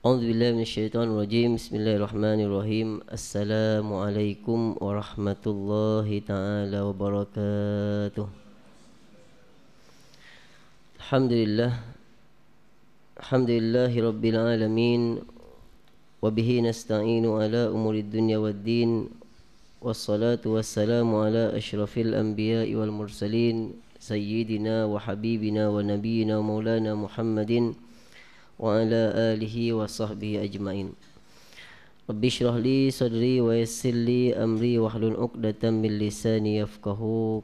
أعوذ بالله من الشيطان الرجيم بسم الله الرحمن الرحيم السلام عليكم ورحمة الله تعالى وبركاته الحمد لله الحمد لله رب العالمين وبه نستعين على أمور الدنيا والدين والصلاة والسلام على أشرف الأنبياء والمرسلين سيدنا وحبيبنا ونبينا ومولانا محمد وعلى آله وصحبه أجمعين رب اشرح لي صدري ويسر لي أمري واحلل عقدة من لساني يفقه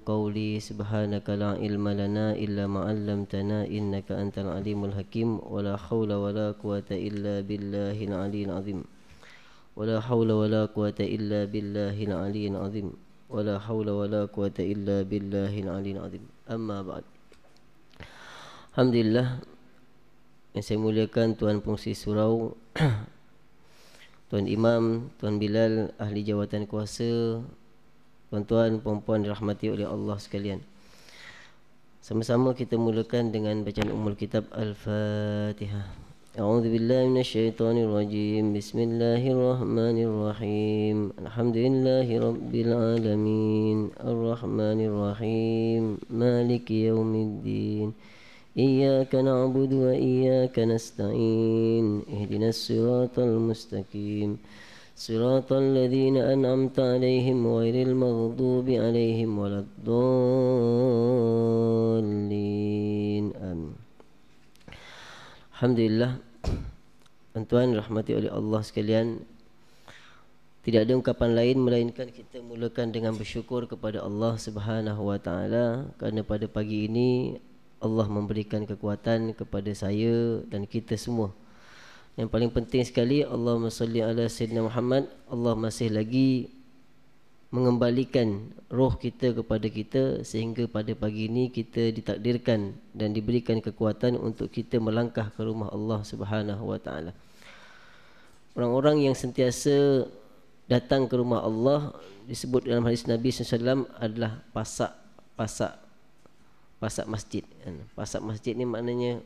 قولي سبحانك لا علم لنا إلا ما علمتنا إنك أنت العليم الحكيم ولا حول ولا قوة إلا بالله العلي العظيم ولا حول ولا قوة إلا بالله العلي العظيم ولا حول ولا قوة إلا بالله العلي العظيم أما بعد الحمد لله Yang saya muliakan Tuan Pengurusi Surau Tuan Imam, Tuan Bilal, Ahli Jawatan Kuasa Tuan-tuan, puan-puan dirahmati oleh Allah sekalian Sama-sama kita mulakan dengan bacaan Ummul kitab al fatiha أعوذ بالله من الشيطان الرجيم بسم الله الرحمن الرحيم الحمد لله إياك نعبد وإياك نستعين اهدنا الصراط المستقيم صراط الذين أنعمت عليهم غير المغضوب عليهم ولا الضالين آمين Alhamdulillah Tuan rahmati oleh Allah sekalian Tidak ada ungkapan lain melainkan kita mulakan dengan bersyukur kepada Allah Subhanahu wa taala kerana pada pagi ini Allah memberikan kekuatan kepada saya dan kita semua. Yang paling penting sekali Allah salli ala sayyidina Muhammad, Allah masih lagi mengembalikan roh kita kepada kita sehingga pada pagi ini kita ditakdirkan dan diberikan kekuatan untuk kita melangkah ke rumah Allah Subhanahu wa taala. Orang-orang yang sentiasa datang ke rumah Allah disebut dalam hadis Nabi sallallahu adalah pasak-pasak pasak masjid. Kan? Pasak masjid ni maknanya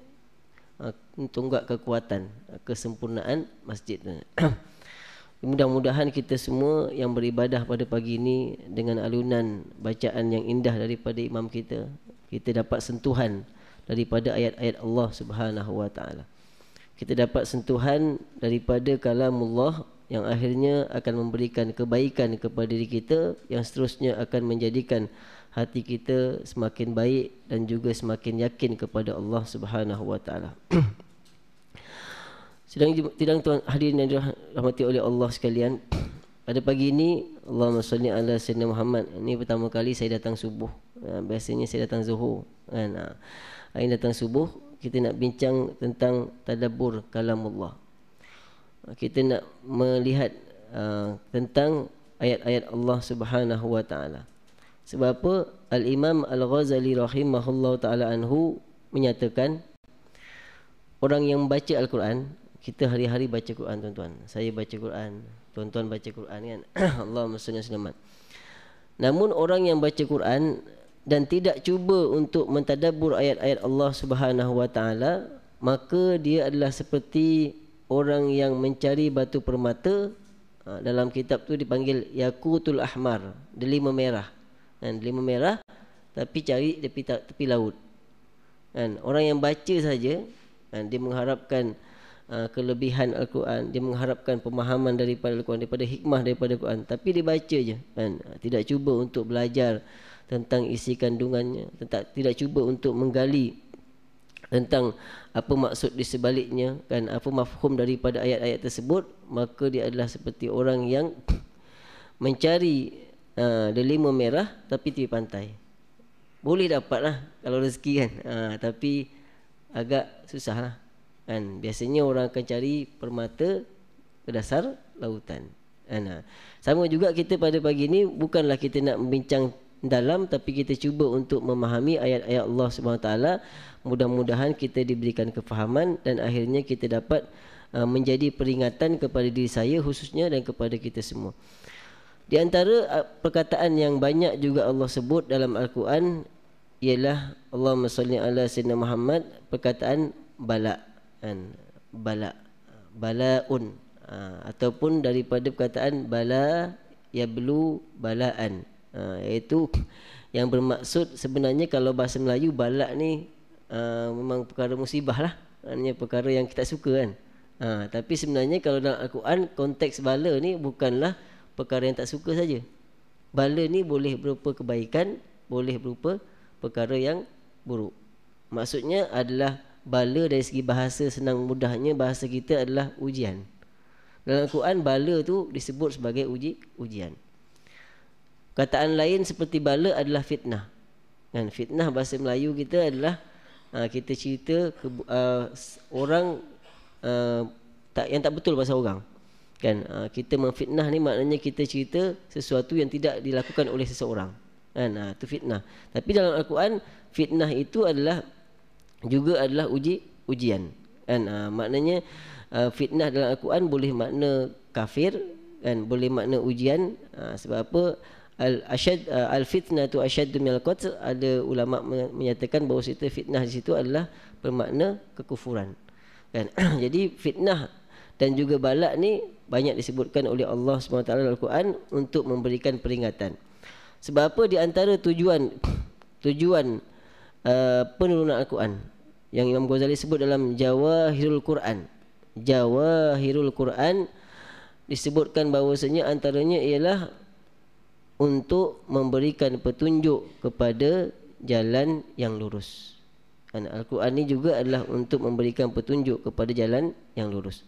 ha, tunggak kekuatan, ha, kesempurnaan masjid. Mudah-mudahan kita semua yang beribadah pada pagi ini dengan alunan bacaan yang indah daripada imam kita, kita dapat sentuhan daripada ayat-ayat Allah Subhanahu Wa Taala. Kita dapat sentuhan daripada Allah yang akhirnya akan memberikan kebaikan kepada diri kita yang seterusnya akan menjadikan hati kita semakin baik dan juga semakin yakin kepada Allah Subhanahu wa taala. Sedang tidak tuan hadirin yang dirahmati oleh Allah sekalian. Pada pagi ini Allahumma salli ala sayyidina Muhammad. Ini pertama kali saya datang subuh. Ha, biasanya saya datang zuhur. Kan? Ha, hari ini datang subuh kita nak bincang tentang tadabbur kalamullah. Ha, kita nak melihat uh, tentang ayat-ayat Allah Subhanahu wa taala. Sebab apa? Al-Imam Al-Ghazali rahimahullahu taala anhu menyatakan orang yang baca Al-Quran, kita hari-hari baca Quran tuan-tuan. Saya baca Quran, tuan-tuan baca Quran kan. Allahumma salli wa Namun orang yang baca Quran dan tidak cuba untuk mentadabbur ayat-ayat Allah Subhanahu wa taala, maka dia adalah seperti orang yang mencari batu permata ha, dalam kitab tu dipanggil yakutul ahmar delima merah kan lima merah tapi cari tepi tepi laut kan orang yang baca saja kan dia mengharapkan uh, kelebihan al-Quran dia mengharapkan pemahaman daripada al-Quran daripada hikmah daripada al-Quran tapi dia baca je kan uh, tidak cuba untuk belajar tentang isi kandungannya tentang tidak cuba untuk menggali tentang apa maksud di sebaliknya kan apa mafhum daripada ayat-ayat tersebut maka dia adalah seperti orang yang mencari ha, ah, ada merah tapi tepi pantai boleh dapat lah kalau rezeki kan ha, tapi agak susah lah kan biasanya orang akan cari permata ke dasar lautan kan ha. sama juga kita pada pagi ini bukanlah kita nak membincang dalam tapi kita cuba untuk memahami ayat-ayat Allah SWT mudah-mudahan kita diberikan kefahaman dan akhirnya kita dapat menjadi peringatan kepada diri saya khususnya dan kepada kita semua di antara uh, perkataan yang banyak juga Allah sebut dalam Al-Quran ialah Allah salli ala sayyidina Muhammad perkataan balak kan balak balaun ha, ataupun daripada perkataan bala yablu balaan ha, iaitu yang bermaksud sebenarnya kalau bahasa Melayu balak ni ha, memang perkara musibah lah hanya perkara yang kita suka kan ha, tapi sebenarnya kalau dalam Al-Quran konteks balak ni bukanlah perkara yang tak suka saja. Bala ni boleh berupa kebaikan, boleh berupa perkara yang buruk. Maksudnya adalah bala dari segi bahasa senang mudahnya bahasa kita adalah ujian. Dalam Quran bala tu disebut sebagai uji ujian. Kataan lain seperti bala adalah fitnah. Dan fitnah bahasa Melayu kita adalah uh, kita cerita ke, uh, ah, orang uh, tak yang tak betul bahasa orang kan ah, kita memfitnah ni maknanya kita cerita sesuatu yang tidak dilakukan oleh seseorang kan ha, ah, itu fitnah tapi dalam al-Quran fitnah itu adalah juga adalah uji ujian kan ha, maknanya fitnah dalam al-Quran boleh makna kafir kan boleh makna ujian ha, sebab apa al ashad al fitnah tu ashad min al qatl ada ulama menyatakan bahawa cerita fitnah di situ adalah bermakna kekufuran kan jadi fitnah dan juga balak ni banyak disebutkan oleh Allah SWT dalam Al-Quran untuk memberikan peringatan. Sebab apa di antara tujuan tujuan uh, penurunan Al-Quran yang Imam Ghazali sebut dalam Jawahirul Quran. Jawahirul Quran disebutkan bahawasanya antaranya ialah untuk memberikan petunjuk kepada jalan yang lurus. Al-Quran ini juga adalah untuk memberikan petunjuk kepada jalan yang lurus.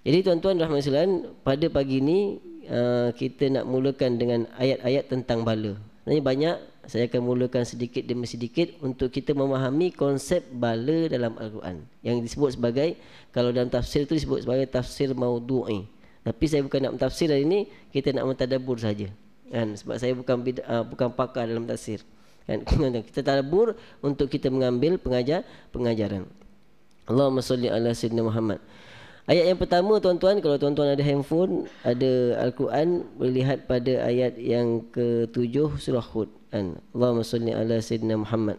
Jadi tuan-tuan rahmat sekalian, pada pagi ini uh, kita nak mulakan dengan ayat-ayat tentang bala. Ini banyak, saya akan mulakan sedikit demi sedikit untuk kita memahami konsep bala dalam Al-Quran. Yang disebut sebagai, kalau dalam tafsir itu disebut sebagai tafsir maudhu'i. Tapi saya bukan nak mentafsir hari ini, kita nak mentadabur saja. Kan? Sebab saya bukan uh, bukan pakar dalam tafsir. Kan? Kita tadabur untuk kita mengambil pengajar pengajaran. Allahumma salli ala Sayyidina Muhammad. Ayat yang pertama tuan-tuan kalau tuan-tuan ada handphone ada Al-Quran boleh lihat pada ayat yang ke-7 surah Hud. An. Allahumma salli ala sayyidina Muhammad.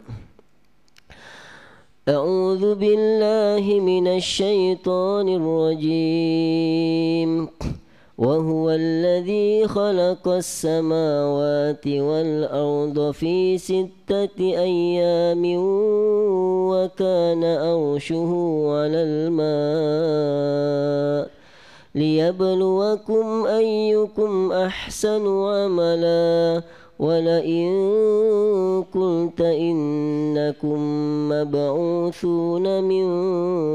A'udzu billahi minasy syaithanir rajim. وهو الذي خلق السماوات والأرض في ستة أيام وكان أرشه على الماء ليبلوكم أيكم أحسن عملا ولئن قلت إنكم مبعوثون من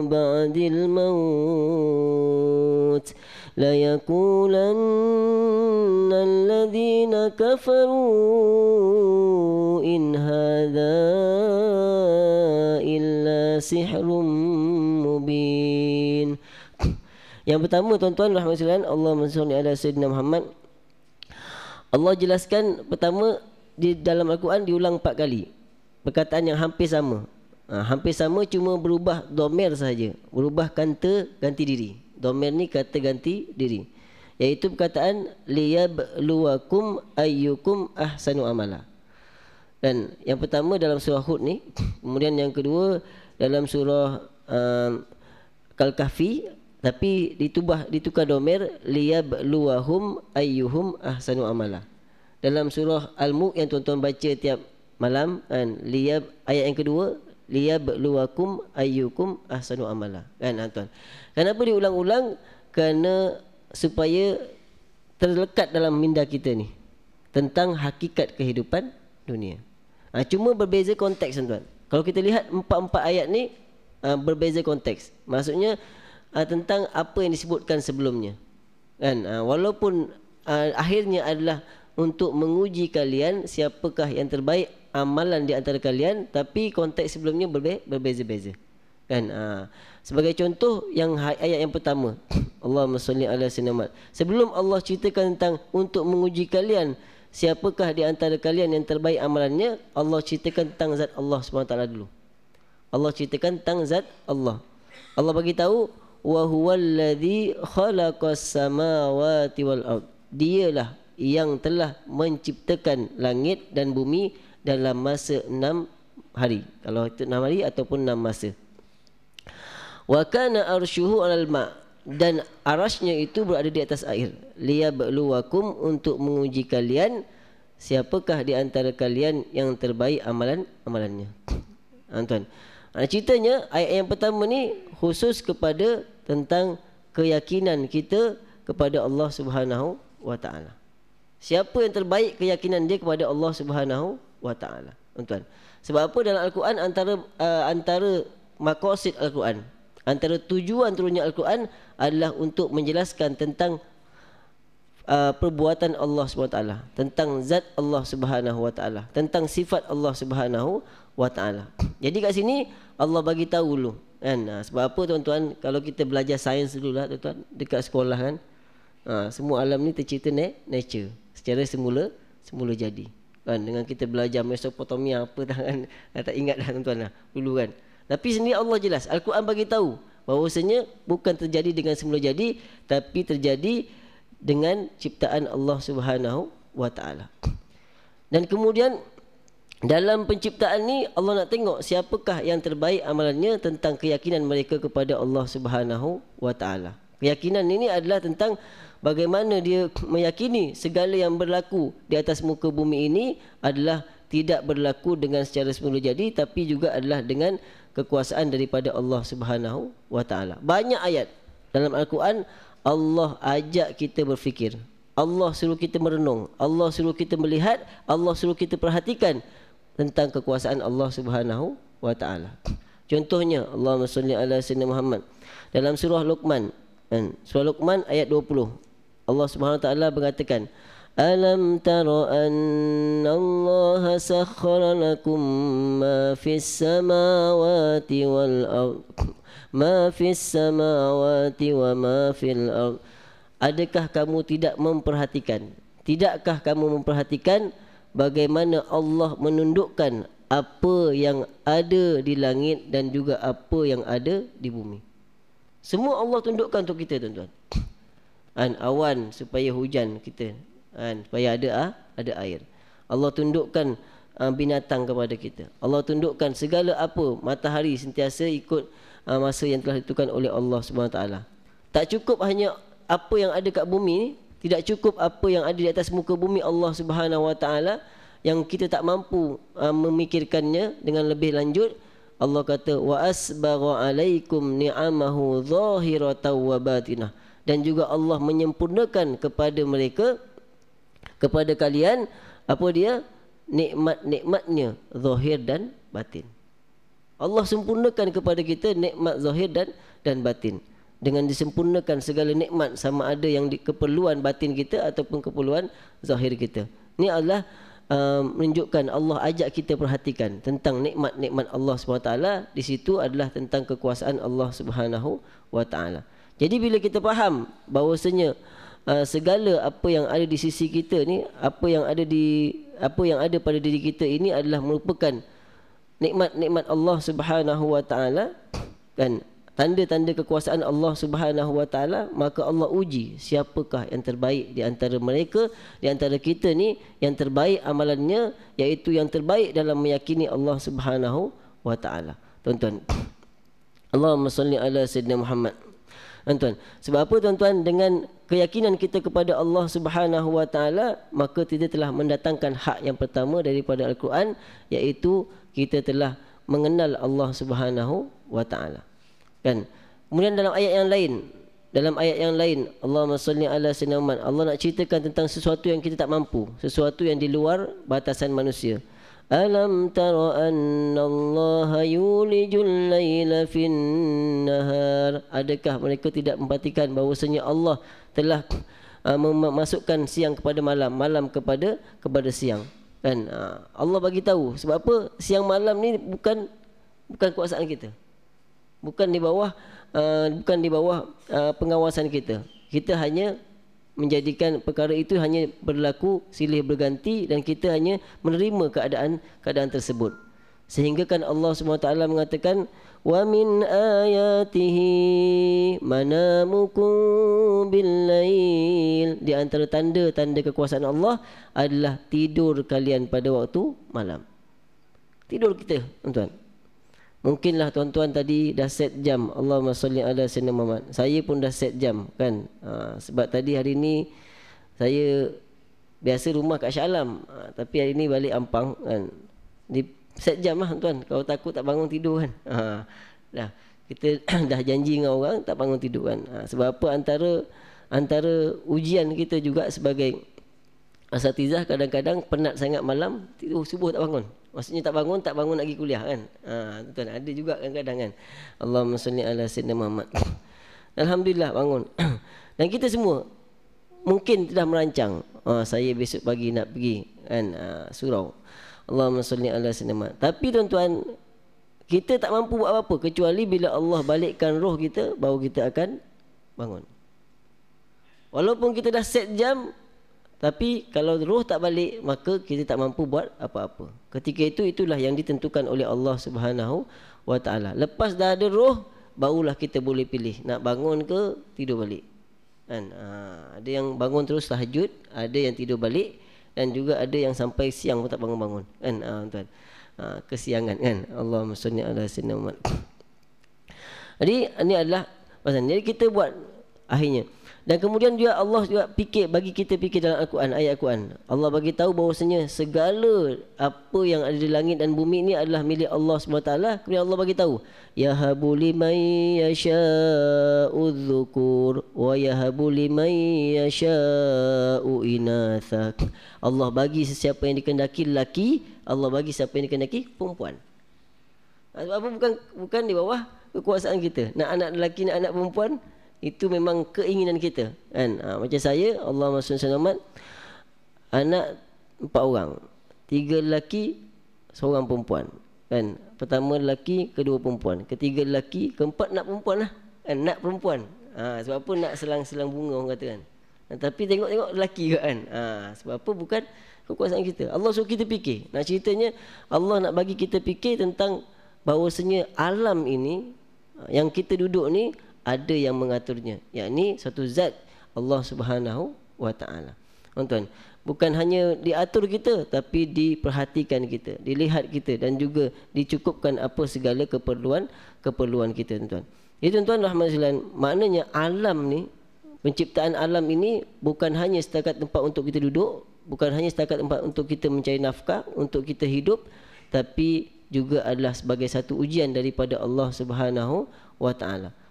بعد الموت ۖ ليقولن الذين كفروا إن هذا إلا سحر مبين Yang pertama tuan-tuan rahmatullahi Allah mensalli ala Sayyidina Muhammad Allah jelaskan pertama di dalam Al-Quran diulang empat kali perkataan yang hampir sama ha, hampir sama cuma berubah domer saja berubah kanta ganti diri Domir ni kata ganti diri Iaitu perkataan Liyabluwakum ayyukum ahsanu amala Dan yang pertama dalam surah Hud ni Kemudian yang kedua dalam surah um, kal Tapi ditubah, ditukar domir Liyabluwahum ayyuhum ahsanu amala Dalam surah Al-Mu' yang tuan-tuan baca tiap malam kan, Liyab ayat yang kedua liyabluwakum ayyukum ahsanu amala kan ha, tuan kenapa diulang-ulang kerana supaya terlekat dalam minda kita ni tentang hakikat kehidupan dunia ha, cuma berbeza konteks tuan kalau kita lihat empat-empat ayat ni ha, berbeza konteks maksudnya ha, tentang apa yang disebutkan sebelumnya kan ha, walaupun ha, akhirnya adalah untuk menguji kalian siapakah yang terbaik amalan di antara kalian tapi konteks sebelumnya berbe- berbeza-beza kan ha. sebagai contoh yang ayat yang pertama Allah salli ala sayyidina sebelum Allah ceritakan tentang untuk menguji kalian siapakah di antara kalian yang terbaik amalannya Allah ceritakan tentang zat Allah SWT dulu Allah ceritakan tentang zat Allah Allah bagi tahu wa huwallazi khalaqas samawati wal ard dialah yang telah menciptakan langit dan bumi dalam masa enam hari kalau itu enam hari ataupun enam masa wa kana arsyuhu alal ma dan arasnya itu berada di atas air liya baluwakum untuk menguji kalian siapakah di antara kalian yang terbaik amalan amalannya tuan nah, ceritanya ayat yang pertama ni khusus kepada tentang keyakinan kita kepada Allah Subhanahu wa taala siapa yang terbaik keyakinan dia kepada Allah Subhanahu wa taala. Tuan. Sebab apa dalam Al-Quran antara uh, antara maqasid Al-Quran, antara tujuan turunnya Al-Quran adalah untuk menjelaskan tentang uh, perbuatan Allah Subhanahu taala, tentang zat Allah Subhanahu wa taala, tentang sifat Allah Subhanahu wa taala. Jadi kat sini Allah bagi tahu dulu kan. Ha, sebab apa tuan-tuan kalau kita belajar sains dulu lah, tuan-tuan dekat sekolah kan. Ha, semua alam ni tercipta nature secara semula semula jadi kan dengan kita belajar Mesopotamia apa dah kan dah tak ingat dah tuan-tuan lah dulu kan tapi sendiri Allah jelas Al-Quran bagi tahu bahawasanya bukan terjadi dengan semula jadi tapi terjadi dengan ciptaan Allah Subhanahu wa taala dan kemudian dalam penciptaan ni Allah nak tengok siapakah yang terbaik amalannya tentang keyakinan mereka kepada Allah Subhanahu wa taala Keyakinan ini adalah tentang bagaimana dia meyakini segala yang berlaku di atas muka bumi ini adalah tidak berlaku dengan secara semula jadi tapi juga adalah dengan kekuasaan daripada Allah Subhanahu wa taala. Banyak ayat dalam Al-Quran Allah ajak kita berfikir. Allah suruh kita merenung, Allah suruh kita melihat, Allah suruh kita perhatikan tentang kekuasaan Allah Subhanahu wa taala. Contohnya Allahumma salli ala sayyidina Muhammad dalam surah Luqman dan surah Luqman ayat 20. Allah Subhanahu taala mengatakan Alam tara anna Allah sakhara lakum ma fis samawati wal ard ma fis samawati wa ma fil ard Adakah kamu tidak memperhatikan tidakkah kamu memperhatikan bagaimana Allah menundukkan apa yang ada di langit dan juga apa yang ada di bumi semua Allah tundukkan untuk kita tuan-tuan. An awan supaya hujan kita. An supaya ada ha? ada air. Allah tundukkan ha, binatang kepada kita. Allah tundukkan segala apa matahari sentiasa ikut ha, masa yang telah ditentukan oleh Allah Subhanahu taala. Tak cukup hanya apa yang ada kat bumi ni, tidak cukup apa yang ada di atas muka bumi Allah Subhanahu wa taala yang kita tak mampu ha, memikirkannya dengan lebih lanjut. Allah kata wa asbagha alaikum ni'amahu zahiratan wa batinah dan juga Allah menyempurnakan kepada mereka kepada kalian apa dia nikmat-nikmatnya zahir dan batin Allah sempurnakan kepada kita nikmat zahir dan dan batin dengan disempurnakan segala nikmat sama ada yang di, keperluan batin kita ataupun keperluan zahir kita ni Allah Uh, menunjukkan Allah ajak kita perhatikan tentang nikmat-nikmat Allah SWT di situ adalah tentang kekuasaan Allah Subhanahu wa Jadi bila kita faham bahawasanya uh, segala apa yang ada di sisi kita ni, apa yang ada di apa yang ada pada diri kita ini adalah merupakan nikmat-nikmat Allah Subhanahu wa taala kan? tanda-tanda kekuasaan Allah Subhanahu wa taala maka Allah uji siapakah yang terbaik di antara mereka di antara kita ni yang terbaik amalannya iaitu yang terbaik dalam meyakini Allah Subhanahu wa taala tuan-tuan Allahumma salli ala sayyidina Muhammad tuan-tuan sebab apa tuan-tuan dengan keyakinan kita kepada Allah Subhanahu wa taala maka kita telah mendatangkan hak yang pertama daripada al-Quran iaitu kita telah mengenal Allah Subhanahu wa taala kan kemudian dalam ayat yang lain dalam ayat yang lain Allah salli ala sayyidina Allah nak ceritakan tentang sesuatu yang kita tak mampu sesuatu yang di luar batasan manusia Alam tara anna Allah yulijul laila fin nahar adakah mereka tidak memperhatikan bahwasanya Allah telah uh, memasukkan siang kepada malam malam kepada kepada siang kan uh, Allah bagi tahu sebab apa siang malam ni bukan bukan kuasaan kita bukan di bawah uh, bukan di bawah uh, pengawasan kita kita hanya menjadikan perkara itu hanya berlaku silih berganti dan kita hanya menerima keadaan keadaan tersebut sehingga kan Allah SWT mengatakan wa min ayatihi manamukum bil lail di antara tanda-tanda kekuasaan Allah adalah tidur kalian pada waktu malam tidur kita tuan-tuan Mungkinlah tuan-tuan tadi dah set jam Allahumma salli ala sayyidina Muhammad. Saya pun dah set jam kan. Ha, sebab tadi hari ni saya biasa rumah kat Syalam. Ha, tapi hari ni balik Ampang kan. Di set jam lah tuan. Kalau takut tak bangun tidur kan. Ha, dah kita dah janji dengan orang tak bangun tidur kan. Ha, sebab apa antara antara ujian kita juga sebagai asatizah kadang-kadang penat sangat malam tidur subuh tak bangun. Maksudnya tak bangun, tak bangun nak pergi kuliah kan. Ha, tuan ada juga kadang-kadang kan. Allahumma salli ala sayyidina Muhammad. Alhamdulillah bangun. Dan kita semua mungkin sudah merancang ha, saya besok pagi nak pergi kan ha, surau. Allahumma salli ala sayyidina Muhammad. Tapi tuan-tuan kita tak mampu buat apa-apa kecuali bila Allah balikkan roh kita baru kita akan bangun. Walaupun kita dah set jam, tapi kalau roh tak balik maka kita tak mampu buat apa-apa. Ketika itu itulah yang ditentukan oleh Allah Subhanahu wa taala. Lepas dah ada roh barulah kita boleh pilih nak bangun ke tidur balik. Kan? Ha, ada yang bangun terus tahajud, ada yang tidur balik dan juga ada yang sampai siang pun tak bangun-bangun. Kan? Ha, tuan. Ha, kesiangan kan. Allah salli ala sayyidina Jadi ini adalah pasal. Jadi kita buat akhirnya dan kemudian juga Allah juga fikir bagi kita fikir dalam Al-Quran, ayat Al-Quran. Allah bagi tahu bahawasanya segala apa yang ada di langit dan bumi ini adalah milik Allah SWT. Kemudian Allah bagi tahu, Ya habu limai yasha'u dhukur wa ya habu limai yasha'u inathak. Allah bagi sesiapa yang dikendaki lelaki, Allah bagi siapa yang dikendaki perempuan. Apa bukan bukan di bawah kekuasaan kita. Nak anak lelaki, nak anak perempuan itu memang keinginan kita kan ha, macam saya Allah Subhanahu selamat anak empat orang tiga lelaki seorang perempuan kan pertama lelaki kedua perempuan ketiga lelaki keempat nak perempuan lah kan nak perempuan ha, sebab apa nak selang-selang bunga orang kata kan nah, ha, tapi tengok-tengok lelaki ke kan ha, sebab apa bukan kekuasaan kita Allah suruh kita fikir nak ceritanya Allah nak bagi kita fikir tentang bahawasanya alam ini yang kita duduk ni ada yang mengaturnya yakni satu zat Allah Subhanahu wa taala tuan bukan hanya diatur kita tapi diperhatikan kita dilihat kita dan juga dicukupkan apa segala keperluan keperluan kita tuan ya tuan-tuan rahmatillah maknanya alam ni penciptaan alam ini bukan hanya setakat tempat untuk kita duduk bukan hanya setakat tempat untuk kita mencari nafkah untuk kita hidup tapi juga adalah sebagai satu ujian daripada Allah Subhanahu wa taala.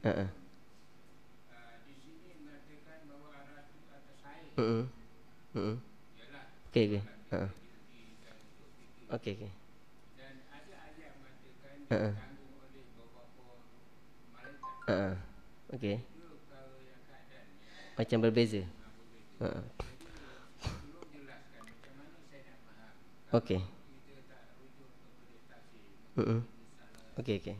Uh-uh. Uh, di sini mengatakan bahawa arah Okey, okey. uh Okey, okey. Dan ada ayat mengatakan uh-uh. ditanggung oleh beberapa Okey. Macam berbeza. Uh-uh. Okey. Okey, okey.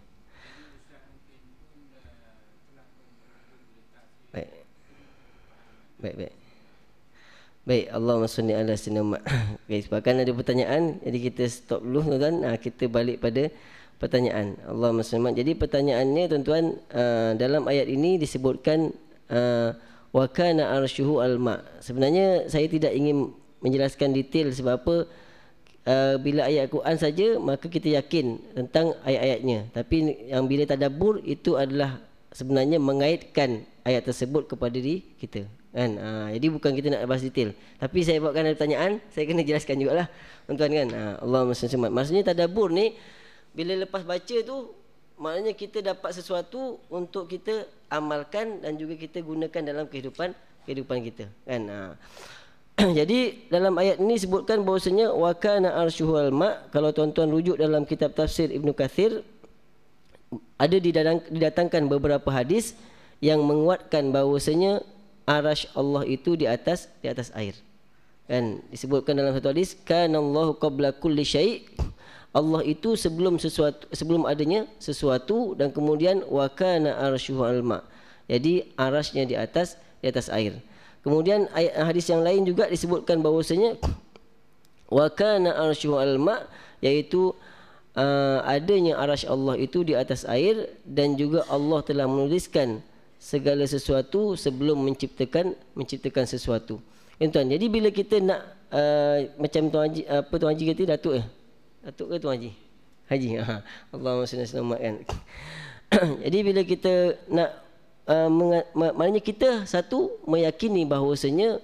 Baik. Baik, baik. Baik, Allahumma salli ala sayyidina Muhammad. Guys, bahkan ada pertanyaan, jadi kita stop dulu tuan-tuan. Nah, kita balik pada pertanyaan. Allahumma salli. Jadi pertanyaannya tuan-tuan, ah, dalam ayat ini disebutkan ah, wa kana arsyuhu al-ma. Sebenarnya saya tidak ingin menjelaskan detail sebab apa Uh, bila ayat Quran saja maka kita yakin tentang ayat-ayatnya tapi yang bila tadabbur itu adalah sebenarnya mengaitkan ayat tersebut kepada diri kita kan ha, jadi bukan kita nak bahas detail tapi saya buatkan ada pertanyaan saya kena jelaskan jugalah tuan-tuan kan ha, Allah SWT maksudnya tadabur ni bila lepas baca tu maknanya kita dapat sesuatu untuk kita amalkan dan juga kita gunakan dalam kehidupan kehidupan kita kan ha. jadi dalam ayat ini sebutkan bahawasanya wakana kana arsyuhul ma kalau tuan-tuan rujuk dalam kitab tafsir Ibnu Kathir ada didatangkan beberapa hadis yang menguatkan bahwasanya arasy Allah itu di atas di atas air. Kan disebutkan dalam satu hadis kana Allahu qabla kulli syai' Allah itu sebelum sesuatu sebelum adanya sesuatu dan kemudian wa kana arsyuhu alma. Jadi arasnya di atas di atas air. Kemudian ayat hadis yang lain juga disebutkan bahwasanya wa kana arsyuhu alma yaitu uh, adanya arasy Allah itu di atas air dan juga Allah telah menuliskan segala sesuatu sebelum menciptakan menciptakan sesuatu. Ya tuan. Jadi bila kita nak uh, macam tuan Haji apa tuan Haji kata Datuk eh. Datuk ke tuan Haji? Haji. Ha. Allahumma salli selamat kan. Jadi bila kita nak uh, maknanya kita satu meyakini bahawasanya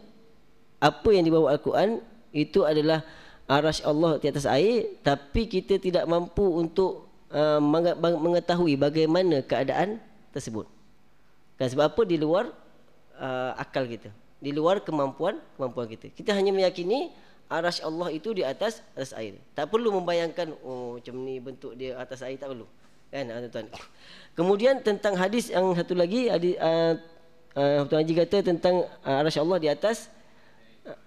apa yang dibawa Al-Quran itu adalah arash Allah di atas air tapi kita tidak mampu untuk uh, mengetahui bagaimana keadaan tersebut. Kan sebab apa di luar uh, akal kita. Di luar kemampuan kemampuan kita. Kita hanya meyakini arasy Allah itu di atas atas air. Tak perlu membayangkan oh macam ni bentuk dia atas air tak perlu. Kan ah, tuan-tuan. Kemudian tentang hadis yang satu lagi hadis uh, uh, Tuan Haji kata tentang uh, ah, arasy Allah di atas uh,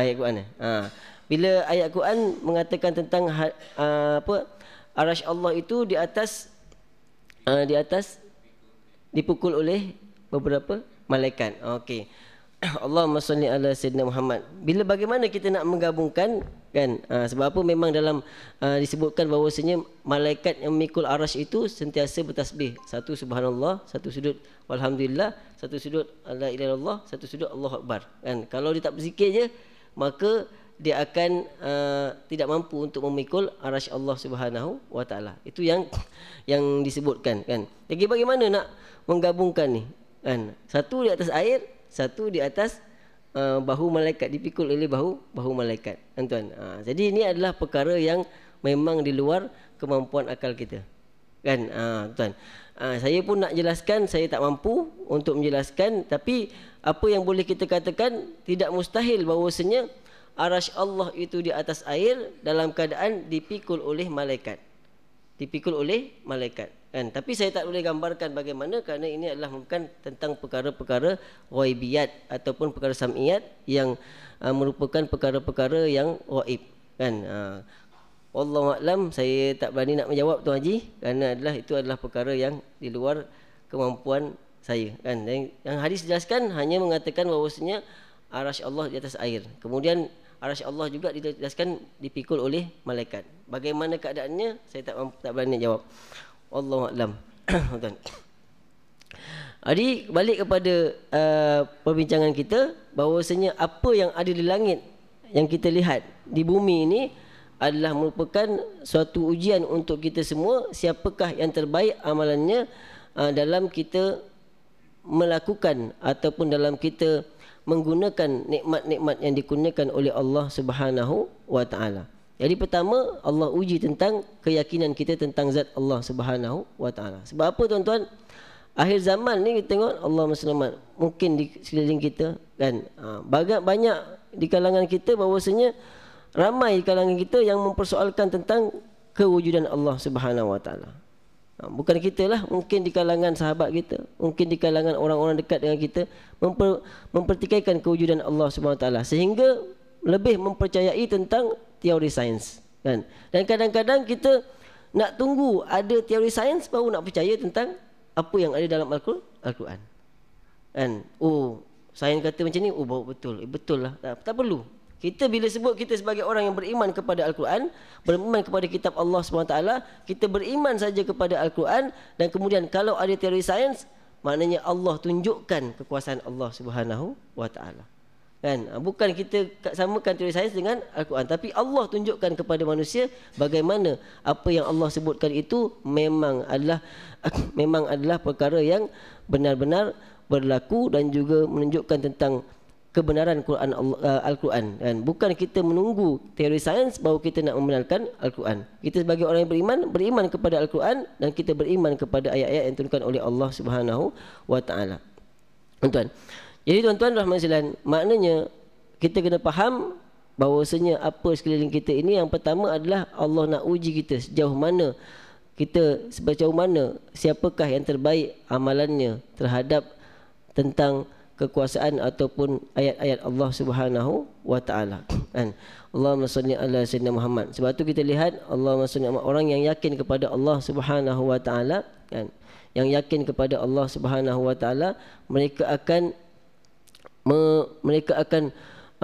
ayat Quran. Ha. Uh. Bila ayat Quran mengatakan tentang uh, apa arasy Allah itu di atas uh, di atas dipukul oleh beberapa malaikat. Okey. Allahumma salli ala sayyidina Muhammad. Bila bagaimana kita nak menggabungkan kan? Ha, sebab apa memang dalam ha, disebutkan bahawasanya malaikat yang memikul arasy itu sentiasa bertasbih. Satu subhanallah, satu sudut alhamdulillah, satu sudut la ilaha illallah, satu sudut Allahu akbar. Kan? Kalau dia tak berzikir je, maka dia akan uh, tidak mampu untuk memikul arasy Allah Subhanahu wa taala. Itu yang yang disebutkan kan. Jadi bagaimana nak menggabungkan ni kan satu di atas air satu di atas uh, bahu malaikat dipikul oleh bahu bahu malaikat kan tuan ha, jadi ini adalah perkara yang memang di luar kemampuan akal kita kan ha, tuan ha, saya pun nak jelaskan saya tak mampu untuk menjelaskan tapi apa yang boleh kita katakan tidak mustahil bahawasanya arash Allah itu di atas air dalam keadaan dipikul oleh malaikat dipikul oleh malaikat Kan? Tapi saya tak boleh gambarkan bagaimana kerana ini adalah bukan tentang perkara-perkara waibiyat ataupun perkara samiyat yang uh, merupakan perkara-perkara yang waib. Kan? Uh, Allah maklam saya tak berani nak menjawab Tuan Haji kerana adalah itu adalah perkara yang di luar kemampuan saya. Kan? Dan yang hadis jelaskan hanya mengatakan bahawasanya arash Allah di atas air. Kemudian arash Allah juga dijelaskan dipikul oleh malaikat. Bagaimana keadaannya saya tak, tak berani nak jawab wallahu alam Jadi balik kepada uh, perbincangan kita bahawasanya apa yang ada di langit yang kita lihat di bumi ini adalah merupakan suatu ujian untuk kita semua siapakah yang terbaik amalannya uh, dalam kita melakukan ataupun dalam kita menggunakan nikmat-nikmat yang dikurniakan oleh Allah Subhanahu wa taala. Jadi pertama Allah uji tentang keyakinan kita tentang zat Allah Subhanahu wa taala. Sebab apa tuan-tuan? Akhir zaman ni kita tengok Allah Muslimat mungkin di sekeliling kita kan ha, banyak banyak di kalangan kita bahawasanya ramai di kalangan kita yang mempersoalkan tentang kewujudan Allah Subhanahu wa taala. Ha, bukan kita lah, mungkin di kalangan sahabat kita, mungkin di kalangan orang-orang dekat dengan kita memper, mempertikaikan kewujudan Allah Subhanahu Wataala sehingga lebih mempercayai tentang teori sains kan dan kadang-kadang kita nak tunggu ada teori sains baru nak percaya tentang apa yang ada dalam al-Quran kan oh sains kata macam ni oh bau betul eh, betul lah tak, tak perlu kita bila sebut kita sebagai orang yang beriman kepada al-Quran beriman kepada kitab Allah SWT kita beriman saja kepada al-Quran dan kemudian kalau ada teori sains maknanya Allah tunjukkan kekuasaan Allah swt. wa taala Kan? Ah, bukan kita samakan teori sains dengan Al-Quran. Tapi Allah tunjukkan kepada manusia bagaimana apa yang Allah sebutkan itu memang adalah memang adalah perkara yang benar-benar berlaku dan juga menunjukkan tentang kebenaran Quran ah, Al-Quran kan bukan kita menunggu teori sains baru kita nak membenarkan Al-Quran kita sebagai orang yang beriman beriman kepada Al-Quran dan kita beriman kepada ayat-ayat yang diturunkan oleh Allah Subhanahu wa taala tuan-tuan jadi tuan-tuan rahmatullah, maknanya kita kena faham bahawasanya apa sekeliling kita ini yang pertama adalah Allah nak uji kita sejauh mana kita sejauh mana siapakah yang terbaik amalannya terhadap tentang kekuasaan ataupun ayat-ayat Allah Subhanahu wa taala. Kan? Allahumma salli ala sayyidina Muhammad. Sebab tu kita lihat Allah salli ala orang yang yakin kepada Allah Subhanahu wa taala kan. Yang yakin kepada Allah Subhanahu wa taala mereka akan me, mereka akan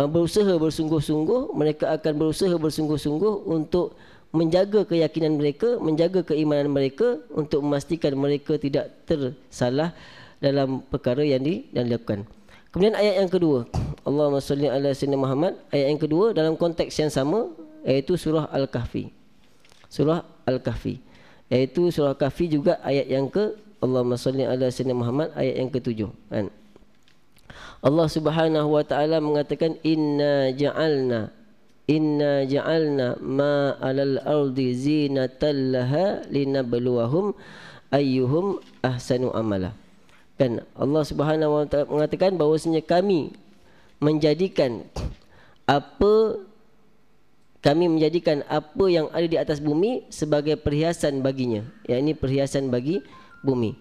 uh, berusaha bersungguh-sungguh mereka akan berusaha bersungguh-sungguh untuk menjaga keyakinan mereka menjaga keimanan mereka untuk memastikan mereka tidak tersalah dalam perkara yang di dan dilakukan kemudian ayat yang kedua Allahumma salli ala sayyidina Muhammad ayat yang kedua dalam konteks yang sama iaitu surah al-kahfi surah al-kahfi iaitu surah al-kahfi juga ayat yang ke Allahumma salli ala sayyidina Muhammad ayat yang ketujuh kan Allah Subhanahu wa taala mengatakan inna ja'alna inna ja'alna ma 'alal ardi zinatan laha linabluwahum ayyuhum ahsanu amala dan Allah Subhanahu wa taala mengatakan bahwasanya kami menjadikan apa kami menjadikan apa yang ada di atas bumi sebagai perhiasan baginya ini perhiasan bagi bumi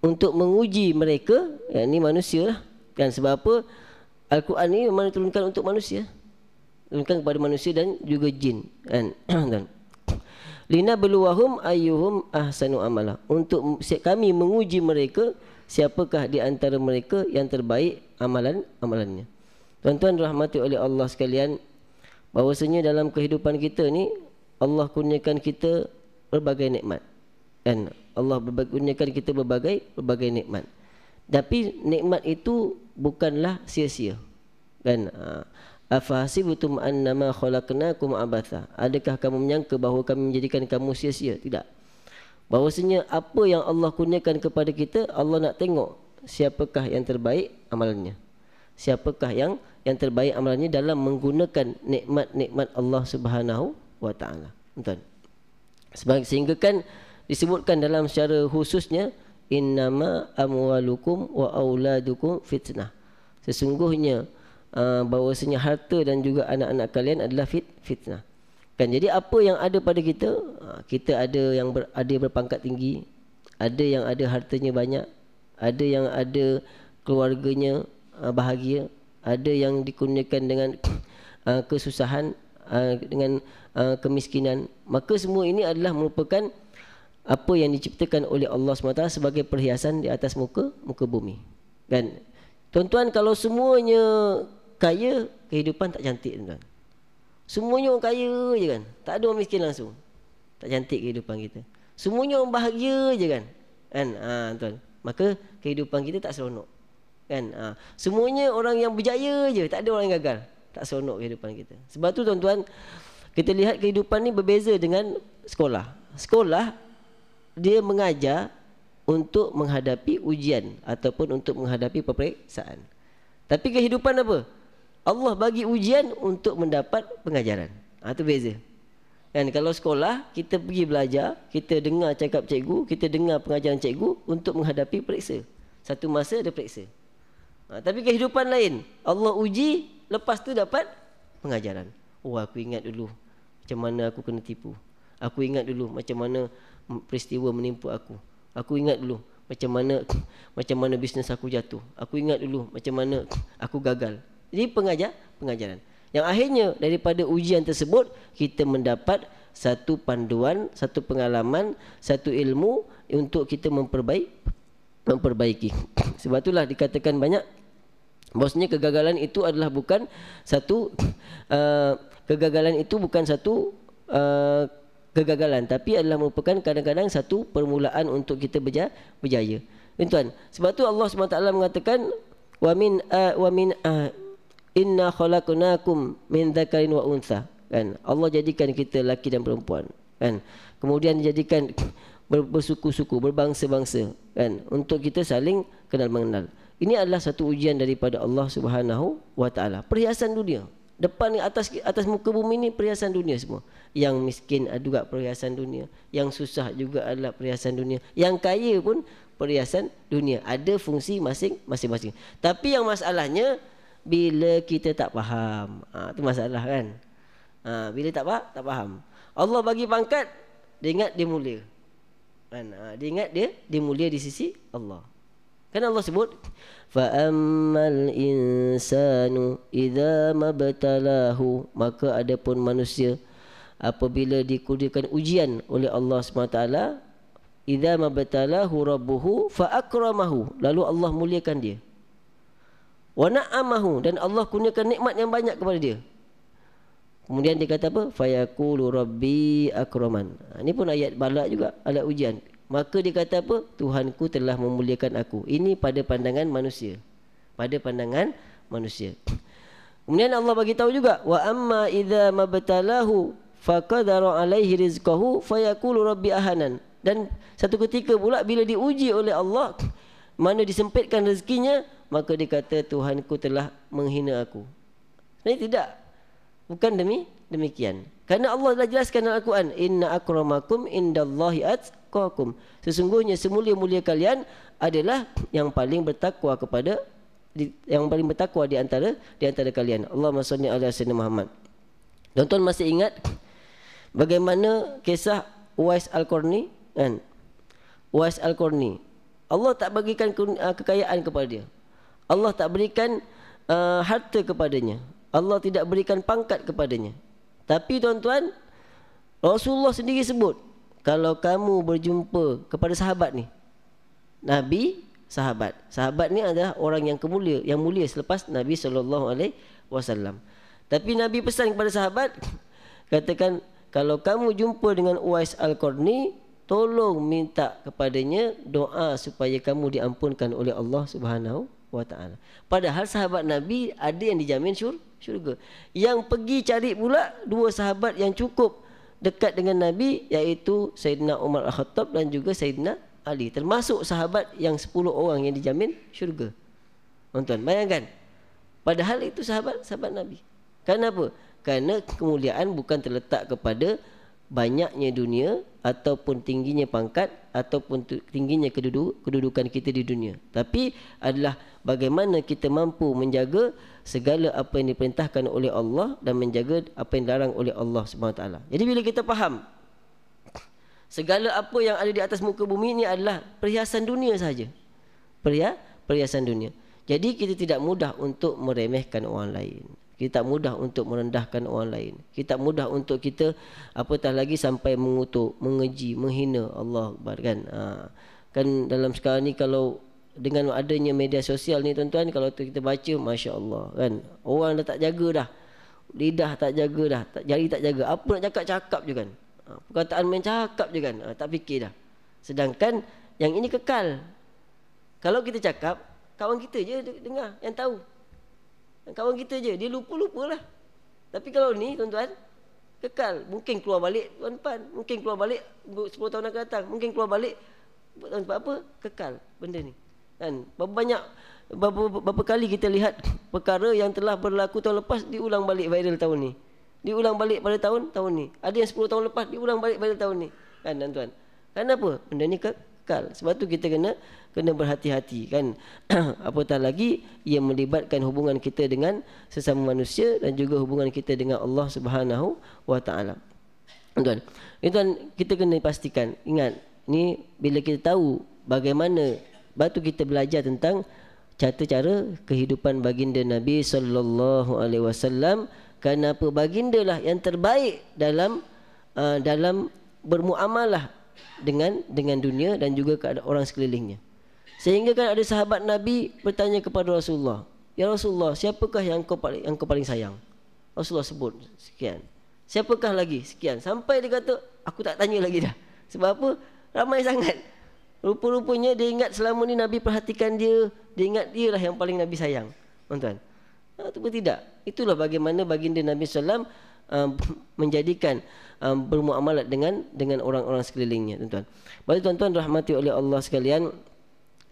untuk menguji mereka yakni manusialah dan sebab apa Al-Quran ini memang diturunkan untuk manusia Diturunkan kepada manusia dan juga jin Dan Lina beluahum ayuhum ahsanu amala Untuk kami menguji mereka Siapakah di antara mereka yang terbaik amalan-amalannya Tuan-tuan rahmati oleh Allah sekalian Bahawasanya dalam kehidupan kita ni Allah kurniakan kita berbagai nikmat Dan Allah kurniakan kita berbagai berbagai nikmat Tapi nikmat itu bukanlah sia-sia kan ah, afahsibtum annama khalaqnakum abatha adakah kamu menyangka bahawa kami menjadikan kamu sia-sia tidak bahwasanya apa yang Allah kurniakan kepada kita Allah nak tengok siapakah yang terbaik amalannya siapakah yang yang terbaik amalannya dalam menggunakan nikmat-nikmat Allah Subhanahu wa taala. Betul. Sebab sehingga kan disebutkan dalam secara khususnya innama amwalukum wa auladukum fitnah sesungguhnya uh, bahawasanya harta dan juga anak-anak kalian adalah fit, fitnah kan jadi apa yang ada pada kita uh, kita ada yang ber, ada berpangkat tinggi ada yang ada hartanya banyak ada yang ada keluarganya uh, bahagia ada yang dikurniakan dengan uh, kesusahan uh, dengan uh, kemiskinan maka semua ini adalah merupakan apa yang diciptakan oleh Allah SWT sebagai perhiasan di atas muka muka bumi kan tuan-tuan kalau semuanya kaya kehidupan tak cantik tuan-tuan semuanya orang kaya je kan tak ada orang miskin langsung tak cantik kehidupan kita semuanya orang bahagia je kan kan ha, tuan maka kehidupan kita tak seronok kan ha. semuanya orang yang berjaya je tak ada orang yang gagal tak seronok kehidupan kita sebab tu tuan-tuan kita lihat kehidupan ni berbeza dengan sekolah sekolah dia mengajar untuk menghadapi ujian ataupun untuk menghadapi peperiksaan. Tapi kehidupan apa? Allah bagi ujian untuk mendapat pengajaran. Ha, itu beza. Dan kalau sekolah, kita pergi belajar, kita dengar cakap cikgu, kita dengar pengajaran cikgu untuk menghadapi periksa. Satu masa ada periksa. Ha, tapi kehidupan lain, Allah uji, lepas tu dapat pengajaran. Oh, aku ingat dulu macam mana aku kena tipu. Aku ingat dulu macam mana peristiwa menimpa aku. Aku ingat dulu macam mana macam mana bisnes aku jatuh. Aku ingat dulu macam mana aku gagal. Jadi pengajar pengajaran. Yang akhirnya daripada ujian tersebut kita mendapat satu panduan, satu pengalaman, satu ilmu untuk kita memperbaiki memperbaiki. Sebab itulah dikatakan banyak bosnya kegagalan itu adalah bukan satu uh, kegagalan itu bukan satu uh, kegagalan tapi adalah merupakan kadang-kadang satu permulaan untuk kita berjaya. berjaya. Tuan, sebab tu Allah SWT mengatakan wa min uh, wa min uh, inna khalaqnakum min dzakarin wa unsa. Kan? Allah jadikan kita laki dan perempuan. Kan? Kemudian jadikan bersuku-suku, berbangsa-bangsa kan untuk kita saling kenal mengenal. Ini adalah satu ujian daripada Allah Subhanahu wa taala. Perhiasan dunia. Depan atas atas muka bumi ini perhiasan dunia semua yang miskin ada ah, juga perhiasan dunia yang susah juga adalah perhiasan dunia yang kaya pun perhiasan dunia ada fungsi masing-masing tapi yang masalahnya bila kita tak faham ha, ah, itu masalah kan ha, bila tak faham, tak faham Allah bagi pangkat dia ingat dia mulia kan ha, dia ingat dia dia mulia di sisi Allah kan Allah sebut fa ammal insanu idza mabtalahu maka adapun manusia apabila dikurniakan ujian oleh Allah SWT idza mabtalahu rabbuhu fa akramahu lalu Allah muliakan dia wa na'amahu dan Allah kurniakan nikmat yang banyak kepada dia kemudian dia kata apa fayaqulu rabbi akraman ha, ini pun ayat balak juga ayat ujian maka dia kata apa tuhanku telah memuliakan aku ini pada pandangan manusia pada pandangan manusia kemudian Allah bagi tahu juga wa amma idza mabtalahu faqadara alaihi rizqahu fayaqulu rabbi ahanan dan satu ketika pula bila diuji oleh Allah mana disempitkan rezekinya maka dia kata Tuhanku telah menghina aku ini tidak bukan demi demikian kerana Allah telah jelaskan dalam Al-Quran inna akramakum indallahi atqakum sesungguhnya semulia-mulia kalian adalah yang paling bertakwa kepada di, yang paling bertakwa di antara di antara kalian Allahumma salli ala sayyidina Muhammad Tonton masih ingat bagaimana kisah Uwais Al-Qurni kan Uwais Al-Qurni Allah tak bagikan uh, kekayaan kepada dia Allah tak berikan uh, harta kepadanya Allah tidak berikan pangkat kepadanya tapi tuan-tuan Rasulullah sendiri sebut kalau kamu berjumpa kepada sahabat ni nabi sahabat sahabat ni adalah orang yang kemulia yang mulia selepas nabi saw. tapi nabi pesan kepada sahabat katakan kalau kamu jumpa dengan Uwais Al-Qarni tolong minta kepadanya doa supaya kamu diampunkan oleh Allah Subhanahu wa padahal sahabat nabi ada yang dijamin syurga yang pergi cari pula dua sahabat yang cukup dekat dengan nabi iaitu Sayyidina Umar Al-Khattab dan juga Sayyidina Ali termasuk sahabat yang 10 orang yang dijamin syurga tuan bayangkan padahal itu sahabat sahabat nabi kenapa kerana kemuliaan bukan terletak kepada banyaknya dunia ataupun tingginya pangkat ataupun tingginya kedudukan kita di dunia tapi adalah bagaimana kita mampu menjaga segala apa yang diperintahkan oleh Allah dan menjaga apa yang dilarang oleh Allah Subhanahu taala jadi bila kita faham segala apa yang ada di atas muka bumi ini adalah perhiasan dunia saja perhiasan dunia jadi kita tidak mudah untuk meremehkan orang lain kita tak mudah untuk merendahkan orang lain kita tak mudah untuk kita apatah lagi sampai mengutuk mengeji menghina Allah Akbar kan ha. kan dalam sekarang ni kalau dengan adanya media sosial ni tuan-tuan kalau tu kita baca masya-Allah kan orang dah tak jaga dah lidah tak jaga dah tak, jari tak jaga apa nak cakap cakap je kan ha. perkataan main cakap je kan ha. tak fikir dah sedangkan yang ini kekal kalau kita cakap kawan kita je dengar yang tahu Kawan kita je Dia lupa-lupalah Tapi kalau ni tuan-tuan Kekal Mungkin keluar balik tahun tuan Mungkin keluar balik 10 tahun akan datang Mungkin keluar balik tuan sebab apa Kekal benda ni Kan Berapa banyak berapa, berapa kali kita lihat Perkara yang telah berlaku tahun lepas Diulang balik viral tahun ni Diulang balik pada tahun Tahun ni Ada yang 10 tahun lepas Diulang balik pada tahun ni Kan tuan-tuan Kenapa? Benda ni kekal. Sebab tu kita kena kena berhati-hati kan. Apatah lagi ia melibatkan hubungan kita dengan sesama manusia dan juga hubungan kita dengan Allah Subhanahu wa taala. Tuan, tuan kita kena pastikan ingat ni bila kita tahu bagaimana batu kita belajar tentang cara-cara kehidupan baginda Nabi sallallahu alaihi wasallam kenapa bagindalah yang terbaik dalam uh, dalam bermuamalah dengan dengan dunia dan juga kepada orang sekelilingnya. Sehingga kan ada sahabat Nabi bertanya kepada Rasulullah, "Ya Rasulullah, siapakah yang kau paling yang kau paling sayang?" Rasulullah sebut sekian. "Siapakah lagi?" sekian. Sampai dia kata, "Aku tak tanya lagi dah." Sebab apa? Ramai sangat. Rupa-rupanya dia ingat selama ni Nabi perhatikan dia, dia ingat dialah yang paling Nabi sayang. Tuan-tuan. Ah, ha, tapi tidak. Itulah bagaimana baginda Nabi sallam um, menjadikan um, bermuamalat dengan dengan orang-orang sekelilingnya tuan-tuan. Bagi tuan-tuan rahmati oleh Allah sekalian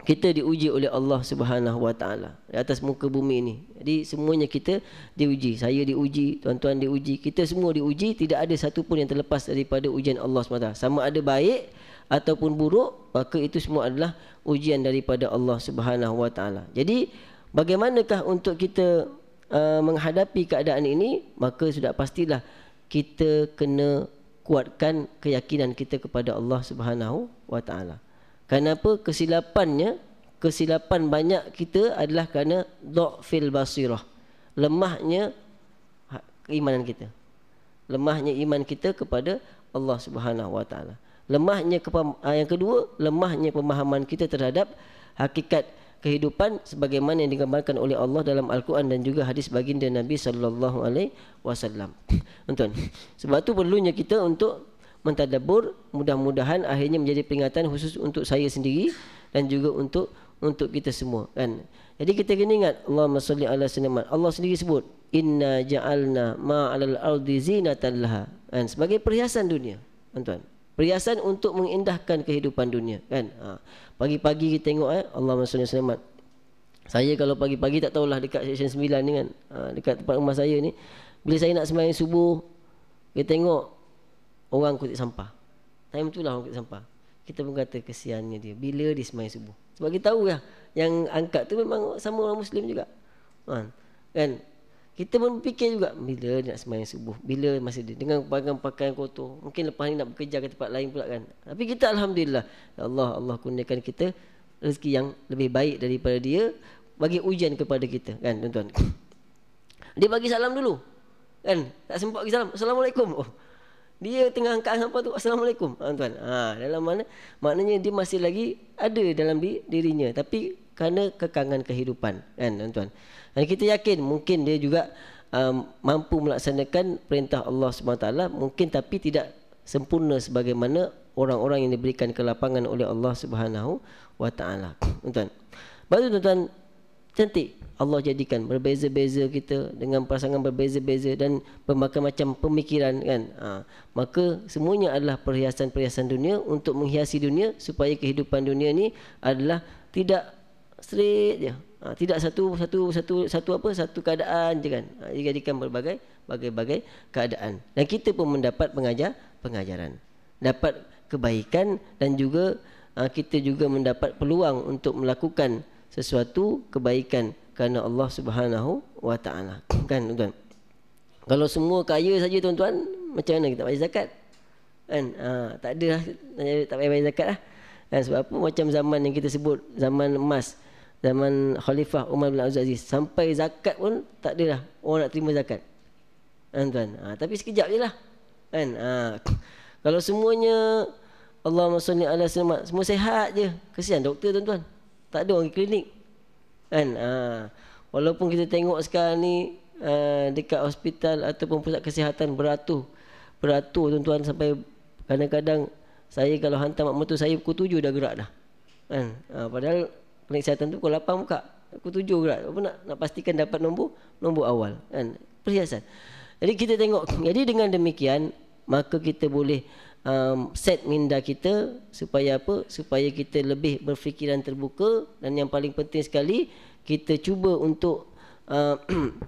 kita diuji oleh Allah Subhanahu Wa Taala di atas muka bumi ini. Jadi semuanya kita diuji. Saya diuji, tuan-tuan diuji, kita semua diuji, tidak ada satu pun yang terlepas daripada ujian Allah Subhanahu Wa Taala. Sama ada baik ataupun buruk, maka itu semua adalah ujian daripada Allah Subhanahu Wa Taala. Jadi bagaimanakah untuk kita uh, menghadapi keadaan ini? Maka sudah pastilah kita kena kuatkan keyakinan kita kepada Allah Subhanahu wa taala. Kenapa kesilapannya? Kesilapan banyak kita adalah kerana dhafil basirah. Lemahnya keimanan kita. Lemahnya iman kita kepada Allah Subhanahu wa taala. Lemahnya ah, yang kedua, lemahnya pemahaman kita terhadap hakikat kehidupan sebagaimana yang digambarkan oleh Allah dalam Al-Quran dan juga hadis baginda Nabi sallallahu alaihi wasallam. Tuan, sebab itu perlunya kita untuk mentadabbur mudah-mudahan akhirnya menjadi peringatan khusus untuk saya sendiri dan juga untuk untuk kita semua kan. Jadi kita kena ingat Allahumma salli ala sayyidina Allah sendiri sebut inna ja'alna ma'al al-ardi zinatan laha kan? sebagai perhiasan dunia. Tuan-tuan. Perhiasan untuk mengindahkan kehidupan dunia kan. Ha. Pagi-pagi kita tengok eh Allah Maha selamat. Saya kalau pagi-pagi tak tahulah dekat section 9 ni kan. Ha. dekat tempat rumah saya ni bila saya nak sembahyang subuh kita tengok orang kutip sampah. Time itulah orang kutip sampah. Kita pun kata kesiannya dia bila dia sembahyang subuh. Sebab kita tahu lah yang angkat tu memang sama orang muslim juga. Ha. Kan? kita pun fikir juga bila nak sembahyang subuh bila masih dia dengan pakaian pakaian kotor mungkin lepas ni nak bekerja ke tempat lain pula kan tapi kita alhamdulillah ya Allah Allah kurniakan kita rezeki yang lebih baik daripada dia bagi ujian kepada kita kan tuan-tuan dia bagi salam dulu kan tak sempat bagi salam assalamualaikum oh. dia tengah angkat apa tu assalamualaikum ah, tuan-tuan ha, dalam mana maknanya dia masih lagi ada dalam dirinya tapi kerana kekangan kehidupan kan tuan-tuan dan kita yakin mungkin dia juga um, mampu melaksanakan perintah Allah SWT mungkin tapi tidak sempurna sebagaimana orang-orang yang diberikan kelapangan oleh Allah Subhanahu wa taala. Tuan. Baru tuan cantik Allah jadikan berbeza-beza kita dengan pasangan berbeza-beza dan bermacam macam pemikiran kan. Ha. maka semuanya adalah perhiasan-perhiasan dunia untuk menghiasi dunia supaya kehidupan dunia ni adalah tidak straight je. Ha, tidak satu satu satu satu apa satu keadaan je kan. Ha, dijadikan berbagai berbagai keadaan. Dan kita pun mendapat pengajar pengajaran. Dapat kebaikan dan juga ha, kita juga mendapat peluang untuk melakukan sesuatu kebaikan kerana Allah Subhanahu wa taala. Kan tuan. Kalau semua kaya saja tuan-tuan, macam mana kita bagi zakat? Kan? Ha, tak ada lah, tak payah bayar zakat lah. dan Sebab apa? Macam zaman yang kita sebut, zaman emas zaman Khalifah Umar bin Abdul Aziz sampai zakat pun tak ada dah orang nak terima zakat. Kan tuan. Ha, tapi sekejap je lah Kan? Ha, kalau semuanya Allahumma salli ala sallamat semua sehat je. Kesian doktor tuan-tuan. Tak ada orang pergi klinik. Kan? Ha, walaupun kita tengok sekarang ni ha, dekat hospital ataupun pusat kesihatan beratur beratur tuan-tuan sampai kadang-kadang saya kalau hantar mak mertua saya pukul 7 dah gerak dah. Kan? Ha, padahal klinik kesihatan tu pukul 8 buka pukul 7 juga apa nak nak pastikan dapat nombor nombor awal kan perhiasan jadi kita tengok jadi dengan demikian maka kita boleh um, set minda kita supaya apa supaya kita lebih berfikiran terbuka dan yang paling penting sekali kita cuba untuk uh,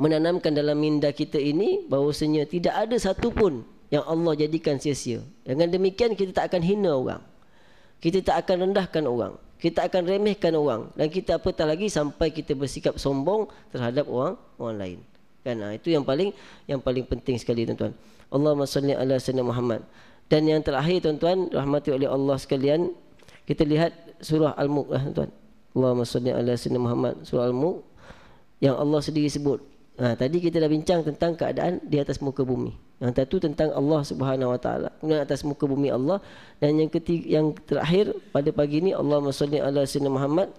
menanamkan dalam minda kita ini bahawasanya tidak ada satu pun yang Allah jadikan sia-sia. Dengan demikian kita tak akan hina orang. Kita tak akan rendahkan orang kita akan remehkan orang dan kita apatah lagi sampai kita bersikap sombong terhadap orang orang lain kan ha, itu yang paling yang paling penting sekali tuan-tuan Allahumma salli ala sayyidina Muhammad dan yang terakhir tuan-tuan rahmati oleh Allah sekalian kita lihat surah al-mulk lah tuan-tuan Allahumma salli ala sayyidina Muhammad surah al-mulk yang Allah sendiri sebut Ha, tadi kita dah bincang tentang keadaan di atas muka bumi. Yang satu tentang Allah Subhanahu Wa Taala. Kemudian atas muka bumi Allah dan yang ketiga yang terakhir pada pagi ini Allah Masya Allah Sina Muhammad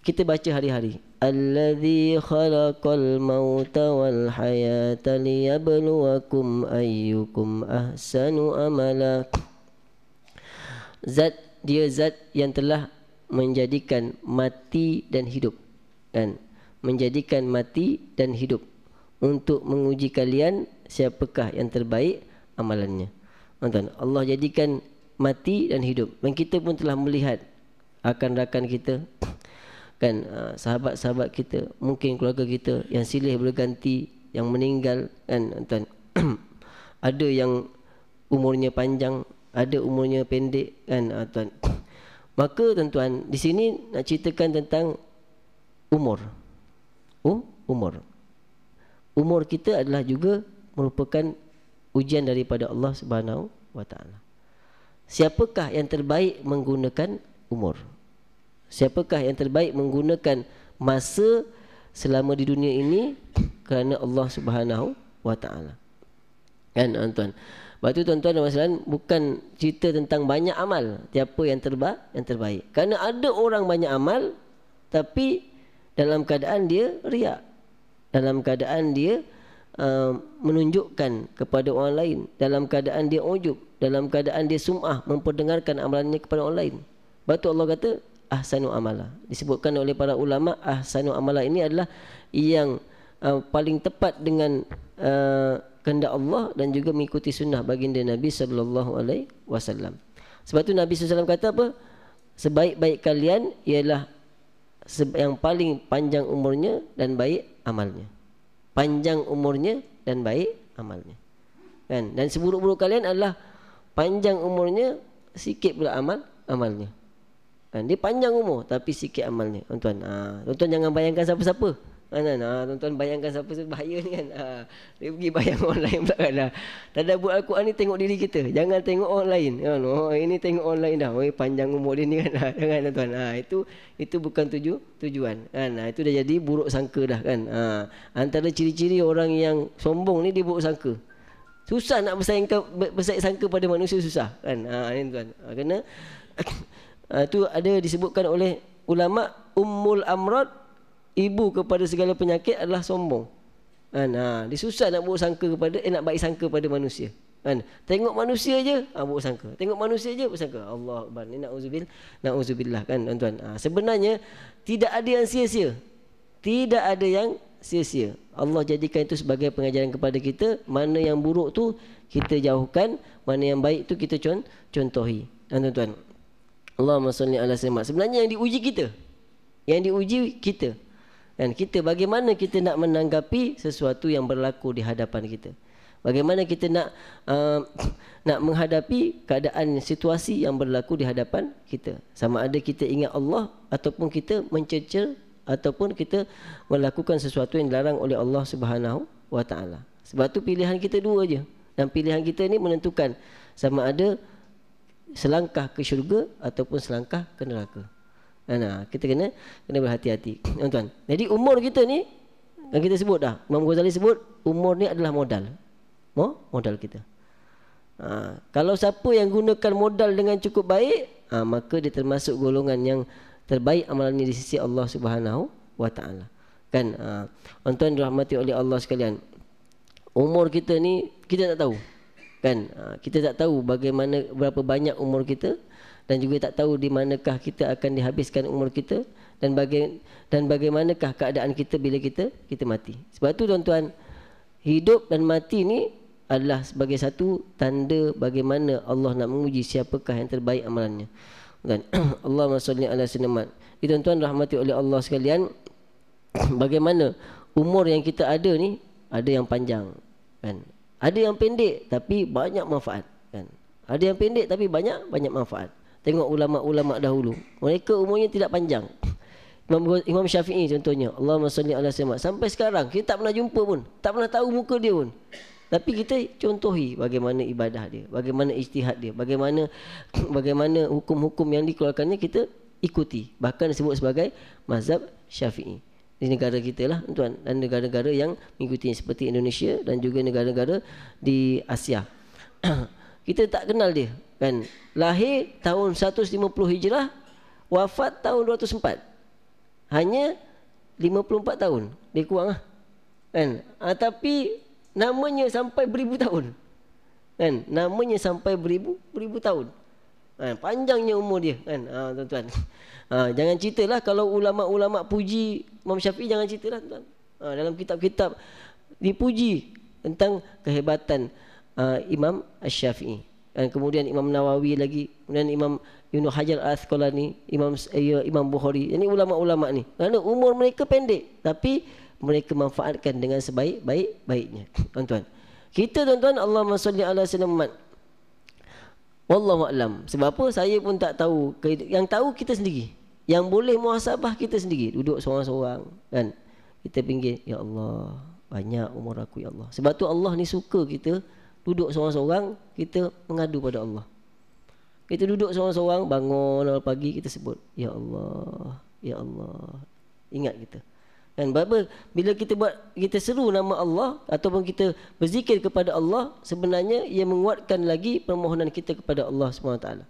kita baca hari-hari. Alladhi khalaqal mauta wal hayata liyabluwakum ayyukum ahsanu amala. Zat dia zat yang telah menjadikan mati dan hidup. dan menjadikan mati dan hidup untuk menguji kalian siapakah yang terbaik amalannya. Nonton, Allah jadikan mati dan hidup. Dan kita pun telah melihat akan rakan kita kan ah, sahabat-sahabat kita, mungkin keluarga kita yang silih berganti, yang meninggal kan nonton. ada yang umurnya panjang, ada umurnya pendek kan ah, tuan. Maka tuan-tuan, di sini nak ceritakan tentang umur umur umur kita adalah juga merupakan ujian daripada Allah Subhanahu wa taala siapakah yang terbaik menggunakan umur siapakah yang terbaik menggunakan masa selama di dunia ini kerana Allah Subhanahu wa taala kan tuan-tuan Lepas tuan-tuan dan masalah bukan cerita tentang banyak amal. Siapa yang terbaik, yang terbaik. karena ada orang banyak amal tapi dalam keadaan dia riak dalam keadaan dia uh, menunjukkan kepada orang lain dalam keadaan dia ujub dalam keadaan dia sumah memperdengarkan amalannya kepada orang lain batu Allah kata ahsanu amala disebutkan oleh para ulama ahsanu amala ini adalah yang uh, paling tepat dengan uh, kehendak Allah dan juga mengikuti sunnah baginda Nabi sallallahu alaihi wasallam sebab tu Nabi sallallahu alaihi wasallam kata apa sebaik-baik kalian ialah yang paling panjang umurnya dan baik amalnya. Panjang umurnya dan baik amalnya. Kan? Dan seburuk-buruk kalian adalah panjang umurnya sikit pula amal amalnya. Kan? Dia panjang umur tapi sikit amalnya. Tuan-tuan, ha, ah, jangan bayangkan siapa-siapa kan kan ha, tuan-tuan bayangkan siapa tu bahaya ni kan ha, dia pergi bayang orang lain pula kan ha. tak buat Al-Quran ni tengok diri kita jangan tengok orang lain kan oh ini tengok orang lain dah Oh panjang umur dia ni kan ha, jangan tuan-tuan ha, itu itu bukan tuju, tujuan kan ha, itu dah jadi buruk sangka dah kan ha, antara ciri-ciri orang yang sombong ni dia buruk sangka susah nak bersaing bersaing sangka pada manusia susah kan ha ni tuan ha, kena ha, ada disebutkan oleh ulama ummul amrad ibu kepada segala penyakit adalah sombong. Kan? Ha, dia susah nak buat sangka kepada, eh, nak baik sangka kepada manusia. Kan? Tengok manusia je, ha, buat sangka. Tengok manusia je, buat sangka. Allah Akbar. Ini na'uzubil, na'uzubillah kan, tuan-tuan. Ha, sebenarnya, tidak ada yang sia-sia. Tidak ada yang sia-sia. Allah jadikan itu sebagai pengajaran kepada kita. Mana yang buruk tu kita jauhkan. Mana yang baik tu kita contohi. Dan tuan-tuan. Allahumma salli ala sallam. Sebenarnya yang diuji kita. Yang diuji kita. Dan kita bagaimana kita nak menanggapi sesuatu yang berlaku di hadapan kita? Bagaimana kita nak uh, nak menghadapi keadaan situasi yang berlaku di hadapan kita? Sama ada kita ingat Allah ataupun kita mencecer ataupun kita melakukan sesuatu yang dilarang oleh Allah Subhanahu wa taala. Sebab tu pilihan kita dua je. Dan pilihan kita ni menentukan sama ada selangkah ke syurga ataupun selangkah ke neraka. Ha, nah, kita kena kena berhati-hati. Tuan-tuan. Jadi umur kita ni yang kita sebut dah. Imam Ghazali sebut umur ni adalah modal. Mo? Modal kita. Ha, kalau siapa yang gunakan modal dengan cukup baik, ha, maka dia termasuk golongan yang terbaik amalannya di sisi Allah Subhanahu wa taala. Kan? Ha, tuan-tuan dirahmati oleh Allah sekalian. Umur kita ni kita tak tahu. Kan? Ha, kita tak tahu bagaimana berapa banyak umur kita dan juga tak tahu di manakah kita akan dihabiskan umur kita dan bagai dan bagaimanakah keadaan kita bila kita kita mati. Sebab tu tuan-tuan hidup dan mati ni adalah sebagai satu tanda bagaimana Allah nak menguji siapakah yang terbaik amalannya. Dan Allah masyaAllah ala sinemat. Jadi tuan-tuan rahmati oleh Allah sekalian bagaimana umur yang kita ada ni ada yang panjang kan ada yang pendek tapi banyak manfaat kan ada yang pendek tapi banyak banyak manfaat Tengok ulama-ulama dahulu. Mereka umurnya tidak panjang. Imam, Imam Syafi'i contohnya. Allah salli Allah sallam. Sampai sekarang kita tak pernah jumpa pun. Tak pernah tahu muka dia pun. Tapi kita contohi bagaimana ibadah dia. Bagaimana istihad dia. Bagaimana bagaimana hukum-hukum yang dikeluarkannya kita ikuti. Bahkan disebut sebagai mazhab Syafi'i. Di negara kita lah tuan. Dan negara-negara yang mengikuti seperti Indonesia dan juga negara-negara di Asia. kita tak kenal dia kan lahir tahun 150 hijrah wafat tahun 204 hanya 54 tahun lebih kurang lah. Kan? ah ha, tapi namanya sampai beribu tahun kan namanya sampai beribu beribu tahun ha, panjangnya umur dia kan ha, tuan-tuan ha, jangan ceritalah kalau ulama-ulama puji Imam Syafi'i jangan ceritalah tuan ha, dalam kitab-kitab dipuji tentang kehebatan uh, Imam ash shafii dan kemudian Imam Nawawi lagi kemudian Imam Ibn Hajar Al-Asqalani Imam uh, Imam Bukhari ini ulama-ulama ni kerana umur mereka pendek tapi mereka manfaatkan dengan sebaik-baik baiknya tuan-tuan kita tuan-tuan Allahumma salli ala sayyidina Wallahu alam. Sebab apa? Saya pun tak tahu. Yang tahu kita sendiri. Yang boleh muhasabah kita sendiri. Duduk seorang-seorang kan. Kita pinggir, ya Allah, banyak umur aku ya Allah. Sebab tu Allah ni suka kita duduk seorang-seorang kita mengadu pada Allah. Kita duduk seorang-seorang bangun awal pagi kita sebut ya Allah, ya Allah. Ingat kita. Dan apa bila kita buat kita seru nama Allah ataupun kita berzikir kepada Allah sebenarnya ia menguatkan lagi permohonan kita kepada Allah Subhanahu taala.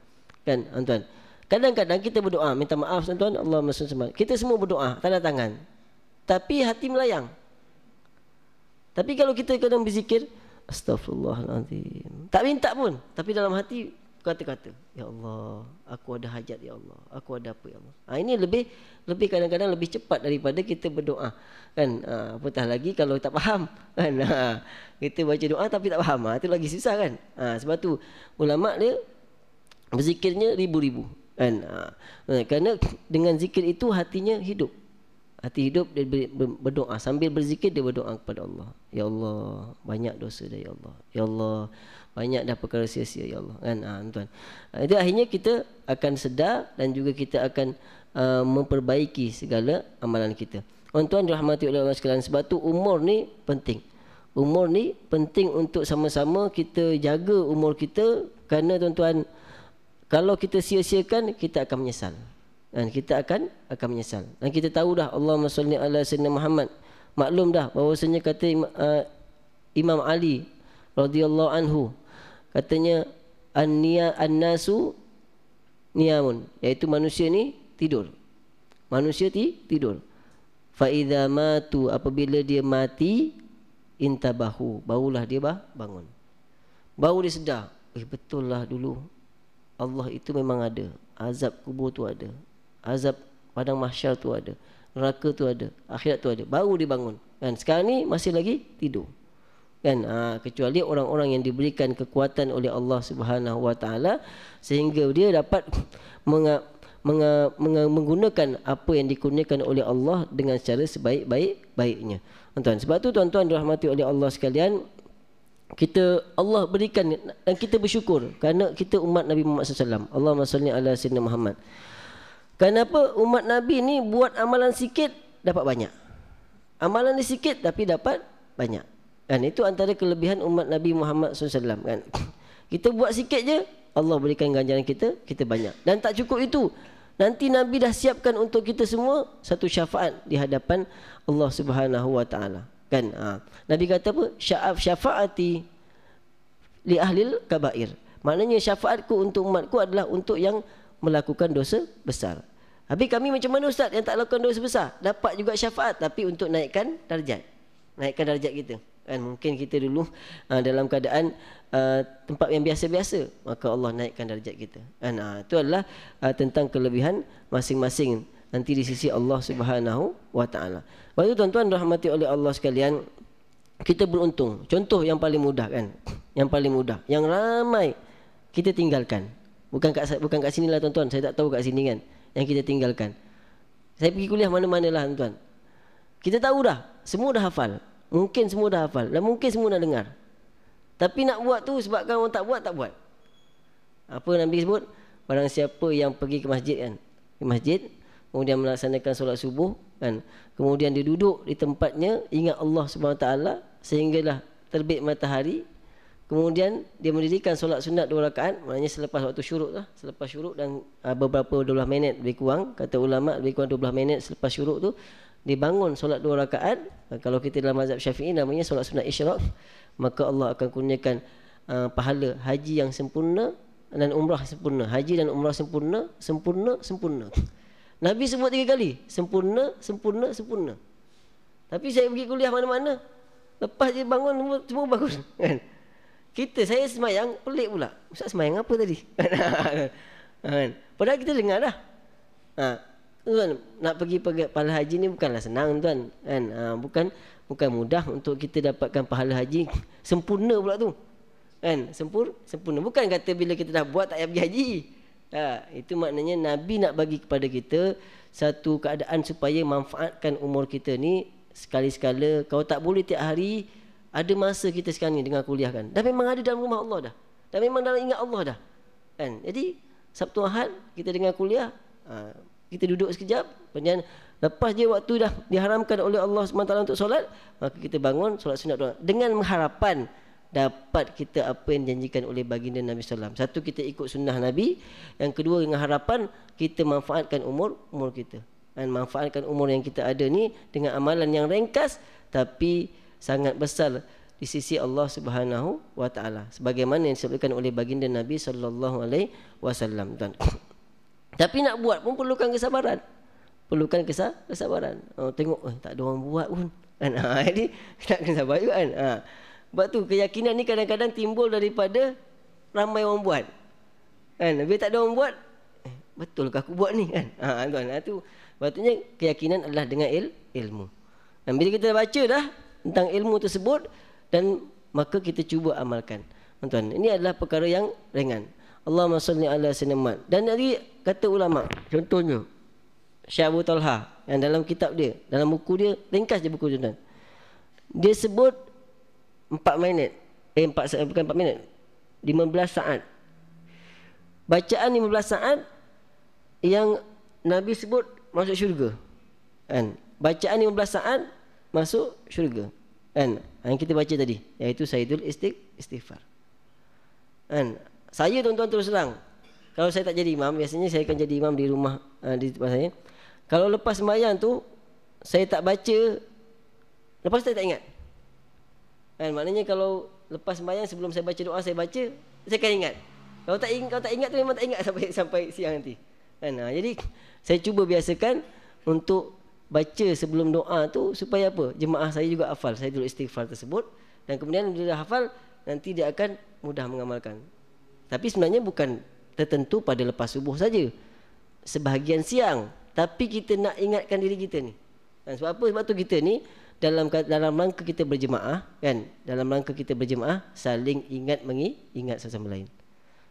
Kan, tuan-tuan. Kadang-kadang kita berdoa minta maaf tuan-tuan Allah Subhanahu Kita semua berdoa tanda tangan. Tapi hati melayang. Tapi kalau kita kadang berzikir, Astaghfirullahaladzim Tak minta pun Tapi dalam hati Kata-kata Ya Allah Aku ada hajat Ya Allah Aku ada apa Ya Allah ha, Ini lebih Lebih kadang-kadang Lebih cepat daripada Kita berdoa Kan ha, Apatah lagi Kalau tak faham Kan ha, Kita baca doa Tapi tak faham ha, Itu lagi susah kan ha, Sebab tu Ulama' dia Berzikirnya ribu-ribu Kan ha, ha Kerana Dengan zikir itu Hatinya hidup Hati hidup dia berdoa sambil berzikir dia berdoa kepada Allah. Ya Allah, banyak dosa dah ya Allah. Ya Allah, banyak dah perkara sia-sia ya Allah. Kan ha, tuan. Ha, itu akhirnya kita akan sedar dan juga kita akan uh, memperbaiki segala amalan kita. Tuan-tuan dirahmati oleh Allah sekalian, sebab tu umur ni penting. Umur ni penting untuk sama-sama kita jaga umur kita kerana tuan-tuan kalau kita sia-siakan kita akan menyesal dan kita akan akan menyesal dan kita tahu dah Allahumma salli ala sayyidina Muhammad maklum dah bahawasanya kata uh, Imam Ali radhiyallahu anhu katanya an-niya niyamun iaitu manusia ni tidur manusia ti tidur fa idza matu apabila dia mati intabahu barulah dia bah, bangun baru dia sedar eh betul lah dulu Allah itu memang ada azab kubur tu ada azab padang mahsyar tu ada neraka tu ada akhirat tu ada baru dibangun kan sekarang ni masih lagi tidur kan ha, kecuali orang-orang yang diberikan kekuatan oleh Allah Subhanahu wa taala sehingga dia dapat menga, menga, menga, menggunakan apa yang dikurniakan oleh Allah dengan cara sebaik-baik baiknya tuan-tuan sebab tu tuan-tuan dirahmati oleh Allah sekalian kita Allah berikan dan kita bersyukur kerana kita umat Nabi Muhammad SAW Allahumma salli ala sayyidina Muhammad Kenapa umat Nabi ni buat amalan sikit dapat banyak? Amalan ni sikit tapi dapat banyak. Dan itu antara kelebihan umat Nabi Muhammad SAW. Kan? Kita buat sikit je, Allah berikan ganjaran kita, kita banyak. Dan tak cukup itu. Nanti Nabi dah siapkan untuk kita semua satu syafaat di hadapan Allah Subhanahu Wa Taala. Kan? Ha. Nabi kata apa? Sya'af syafaati li ahlil kabair. Maknanya syafaatku untuk umatku adalah untuk yang melakukan dosa besar. Tapi kami macam mana ustaz yang tak lakukan dosa besar? Dapat juga syafaat tapi untuk naikkan darjat. Naikkan darjat kita. Kan mungkin kita dulu ah, dalam keadaan ah, tempat yang biasa-biasa, maka Allah naikkan darjat kita. Kan uh, itu adalah tentang kelebihan masing-masing nanti di sisi Allah Subhanahu wa taala. Waktu tuan-tuan rahmati oleh Allah sekalian, kita beruntung. Contoh yang paling mudah kan. Yang paling mudah, yang ramai kita tinggalkan Bukan kat bukan kat sinilah tuan-tuan. Saya tak tahu kat sini kan yang kita tinggalkan. Saya pergi kuliah mana-manalah tuan-tuan. Kita tahu dah, semua dah hafal. Mungkin semua dah hafal dan mungkin semua dah dengar. Tapi nak buat tu sebabkan orang tak buat tak buat. Apa Nabi sebut? Barang siapa yang pergi ke masjid kan? Ke masjid kemudian melaksanakan solat subuh kan? Kemudian dia duduk di tempatnya ingat Allah swt sehinggalah terbit matahari Kemudian dia mendirikan solat sunat dua rakaat, maknanya selepas waktu syuruk tu, lah, selepas syuruk dan uh, beberapa 12 minit lebih kurang, kata ulama lebih kurang 12 minit selepas syuruk tu dibangun solat dua rakaat. Uh, kalau kita dalam mazhab Syafi'i namanya solat sunat isyraq, maka Allah akan kurniakan uh, pahala haji yang sempurna dan umrah sempurna. Haji dan umrah sempurna, sempurna, sempurna. Nabi sebut tiga kali, sempurna, sempurna, sempurna. Tapi saya pergi kuliah mana-mana, lepas dia bangun semua, semua bagus kan kita saya semayang pelik pula ustaz semayang apa tadi kan? padahal kita dengar dah ha. tuan nak pergi pergi pahala haji ni bukanlah senang tuan kan ha. bukan bukan mudah untuk kita dapatkan pahala haji sempurna pula tu kan sempur sempurna bukan kata bila kita dah buat tak payah pergi haji ha. itu maknanya nabi nak bagi kepada kita satu keadaan supaya manfaatkan umur kita ni sekali-sekala kau tak boleh tiap hari ada masa kita sekarang ni dengan kuliah kan dah memang ada dalam rumah Allah dah dah memang dalam ingat Allah dah kan jadi Sabtu Ahad kita dengan kuliah ha, kita duduk sekejap penyan, lepas dia waktu dah diharamkan oleh Allah SWT untuk solat maka kita bangun solat sunat doa dengan harapan dapat kita apa yang janjikan oleh baginda Nabi Sallam. satu kita ikut sunnah Nabi yang kedua dengan harapan kita manfaatkan umur umur kita dan manfaatkan umur yang kita ada ni dengan amalan yang ringkas tapi sangat besar di sisi Allah Subhanahu wa taala sebagaimana yang disebutkan oleh baginda Nabi sallallahu alaihi wasallam dan tapi nak buat pun perlukan kesabaran perlukan kesah, kesabaran oh, tengok eh, tak ada orang buat pun kan jadi ah, tak kena sabar juga kan ha. sebab tu keyakinan ni kadang-kadang timbul daripada ramai orang buat kan bila tak ada orang buat eh, betul ke aku buat ni kan ha, tuan ha, tu sebab keyakinan adalah dengan il, ilmu dan bila kita baca dah tentang ilmu tersebut dan maka kita cuba amalkan. Tuan-tuan, ini adalah perkara yang ringan. Allahumma salli ala sayyidina Dan dari kata ulama, contohnya Syekh Abu Talha yang dalam kitab dia, dalam buku dia, ringkas dia buku tuan-tuan. Dia sebut 4 minit. Eh 4 saat bukan 4 minit. 15 saat. Bacaan 15 saat yang Nabi sebut masuk syurga. Kan? Bacaan 15 saat masuk syurga kan yang kita baca tadi iaitu sayyidul istiq istighfar kan saya tuan-tuan terus terang kalau saya tak jadi imam biasanya saya akan jadi imam di rumah uh, di tempat saya kalau lepas sembahyang tu saya tak baca lepas saya tak ingat kan maknanya kalau lepas sembahyang sebelum saya baca doa saya baca saya akan ingat kalau tak ingat kalau tak ingat tu memang tak ingat sampai sampai siang nanti kan ha, jadi saya cuba biasakan untuk baca sebelum doa tu supaya apa? Jemaah saya juga hafal. Saya dulu istighfar tersebut dan kemudian bila dia hafal nanti dia akan mudah mengamalkan. Tapi sebenarnya bukan tertentu pada lepas subuh saja. Sebahagian siang, tapi kita nak ingatkan diri kita ni. Dan sebab apa? Sebab tu kita ni dalam dalam langkah kita berjemaah kan dalam langkah kita berjemaah saling ingat mengingat sesama lain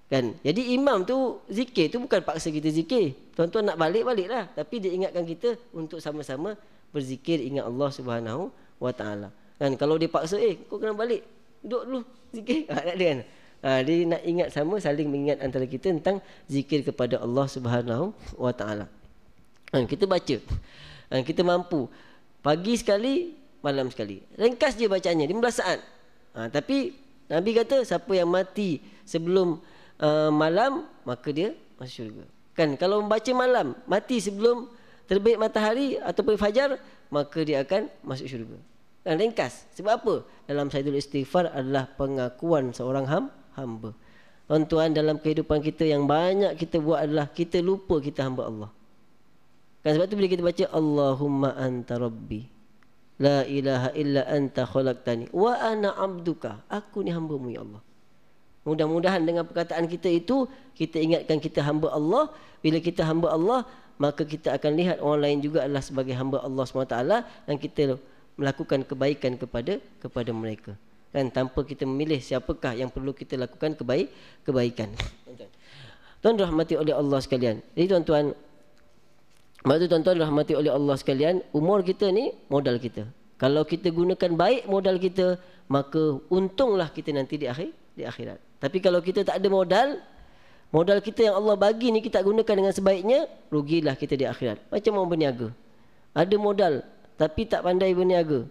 Kan? Jadi imam tu zikir tu bukan paksa kita zikir. Tuan-tuan nak balik baliklah tapi dia ingatkan kita untuk sama-sama berzikir ingat Allah Subhanahu wa taala. Kan kalau dia paksa eh kau kena balik. Duduk dulu zikir. Ha, tak ada kan? Ha, dia nak ingat sama saling mengingat antara kita tentang zikir kepada Allah Subhanahu wa taala. Kan kita baca. Kan kita mampu pagi sekali malam sekali. Ringkas je bacaannya 15 saat. Ha, tapi Nabi kata siapa yang mati sebelum uh, malam maka dia masuk syurga kan kalau membaca malam mati sebelum terbit matahari ataupun fajar maka dia akan masuk syurga dan ringkas sebab apa dalam saidul istighfar adalah pengakuan seorang ham, hamba tuan-tuan dalam kehidupan kita yang banyak kita buat adalah kita lupa kita hamba Allah kan sebab tu bila kita baca Allahumma anta rabbi la ilaha illa anta khalaqtani wa ana abduka aku ni hamba mu ya Allah Mudah-mudahan dengan perkataan kita itu kita ingatkan kita hamba Allah. Bila kita hamba Allah, maka kita akan lihat orang lain juga adalah sebagai hamba Allah SWT dan kita melakukan kebaikan kepada kepada mereka. dan tanpa kita memilih siapakah yang perlu kita lakukan kebaik kebaikan. Tuan rahmati oleh Allah sekalian. Jadi tuan-tuan Maksud tuan-tuan rahmati oleh Allah sekalian Umur kita ni modal kita Kalau kita gunakan baik modal kita Maka untunglah kita nanti di akhir di akhirat tapi kalau kita tak ada modal, modal kita yang Allah bagi ni kita gunakan dengan sebaiknya, rugilah kita di akhirat. Macam orang berniaga. Ada modal tapi tak pandai berniaga.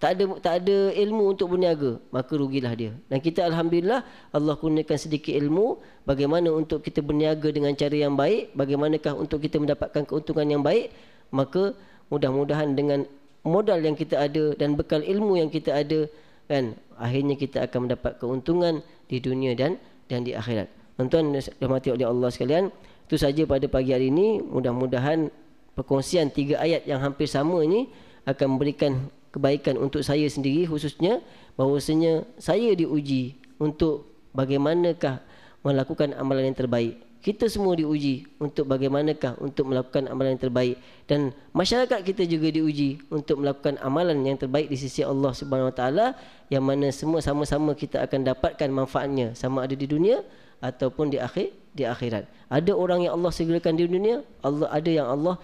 Tak ada tak ada ilmu untuk berniaga, maka rugilah dia. Dan kita alhamdulillah Allah kurniakan sedikit ilmu bagaimana untuk kita berniaga dengan cara yang baik, bagaimanakah untuk kita mendapatkan keuntungan yang baik, maka mudah-mudahan dengan modal yang kita ada dan bekal ilmu yang kita ada kan akhirnya kita akan mendapat keuntungan di dunia dan dan di akhirat tuan-tuan rahmati oleh Allah sekalian itu saja pada pagi hari ini mudah-mudahan perkongsian tiga ayat yang hampir sama ini akan memberikan kebaikan untuk saya sendiri khususnya bahwasanya saya diuji untuk bagaimanakah melakukan amalan yang terbaik kita semua diuji untuk bagaimanakah untuk melakukan amalan yang terbaik dan masyarakat kita juga diuji untuk melakukan amalan yang terbaik di sisi Allah Subhanahu Wa Taala yang mana semua sama-sama kita akan dapatkan manfaatnya sama ada di dunia ataupun di akhir di akhirat. Ada orang yang Allah segerakan di dunia, Allah ada yang Allah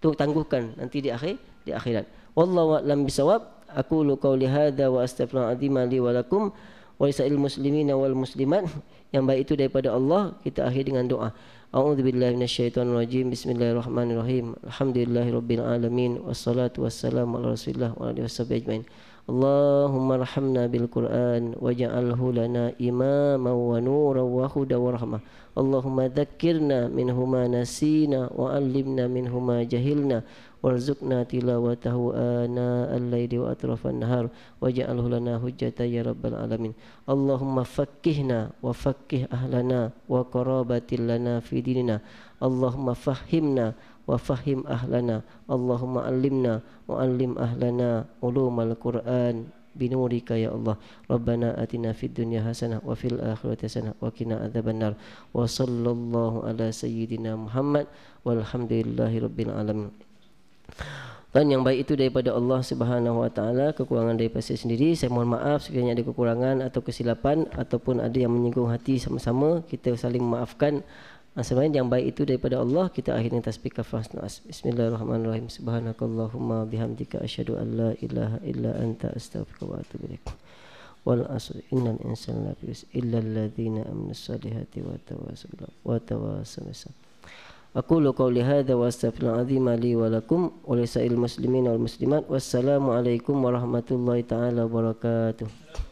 tu tangguhkan nanti di akhir di akhirat. Wallahu a'lam bisawab. Aku lu qauli hadza wa astaghfiru wa lakum wa isail muslimina wal muslimat yang baik itu daripada Allah kita akhir dengan doa a'udzu billahi minasyaitonir rajim bismillahirrahmanirrahim alhamdulillahirabbil alamin wassalatu wassalamu ala rasulillah wa alihi wasahbihi ajmain Allahumma rahmna bil Quran waj'alhu lana imama wa nura wa huda wa rahma. Allahumma dzakkirna minhuma nasina wa 'allimna minhuma jahilna وارزقنا تلاوته آناء الليل وأطراف النهار واجعله لنا حجة يا رب العالمين اللهم فكهنا وفكه أهلنا وقرابة لنا في ديننا اللهم فهمنا وفهم أهلنا اللهم علمنا وعلم أهلنا علوم القرآن بنورك يا الله ربنا آتنا في الدنيا حسنة وفي الآخرة حسنة وقنا عذاب النار وصلى الله على سيدنا محمد والحمد لله رب العالمين Dan yang baik itu daripada Allah Subhanahu Wa Taala kekurangan dari saya sendiri. Saya mohon maaf sekiranya ada kekurangan atau kesilapan ataupun ada yang menyinggung hati sama-sama kita saling memaafkan. Asalnya ah, yang baik itu daripada Allah kita akhirnya tasbih kafas nas. Bismillahirrahmanirrahim. Subhanakallahumma bihamdika asyhadu an la ilaha illa anta astaghfiruka wa atubu ilaik. Wal asr innal insana lafi yusr illa alladziina amanu wa tawassaw wa tawassaw أقول قولي هذا وأستغفر العظيم لي ولكم ولسائر المسلمين والمسلمات والسلام عليكم ورحمة الله تعالى وبركاته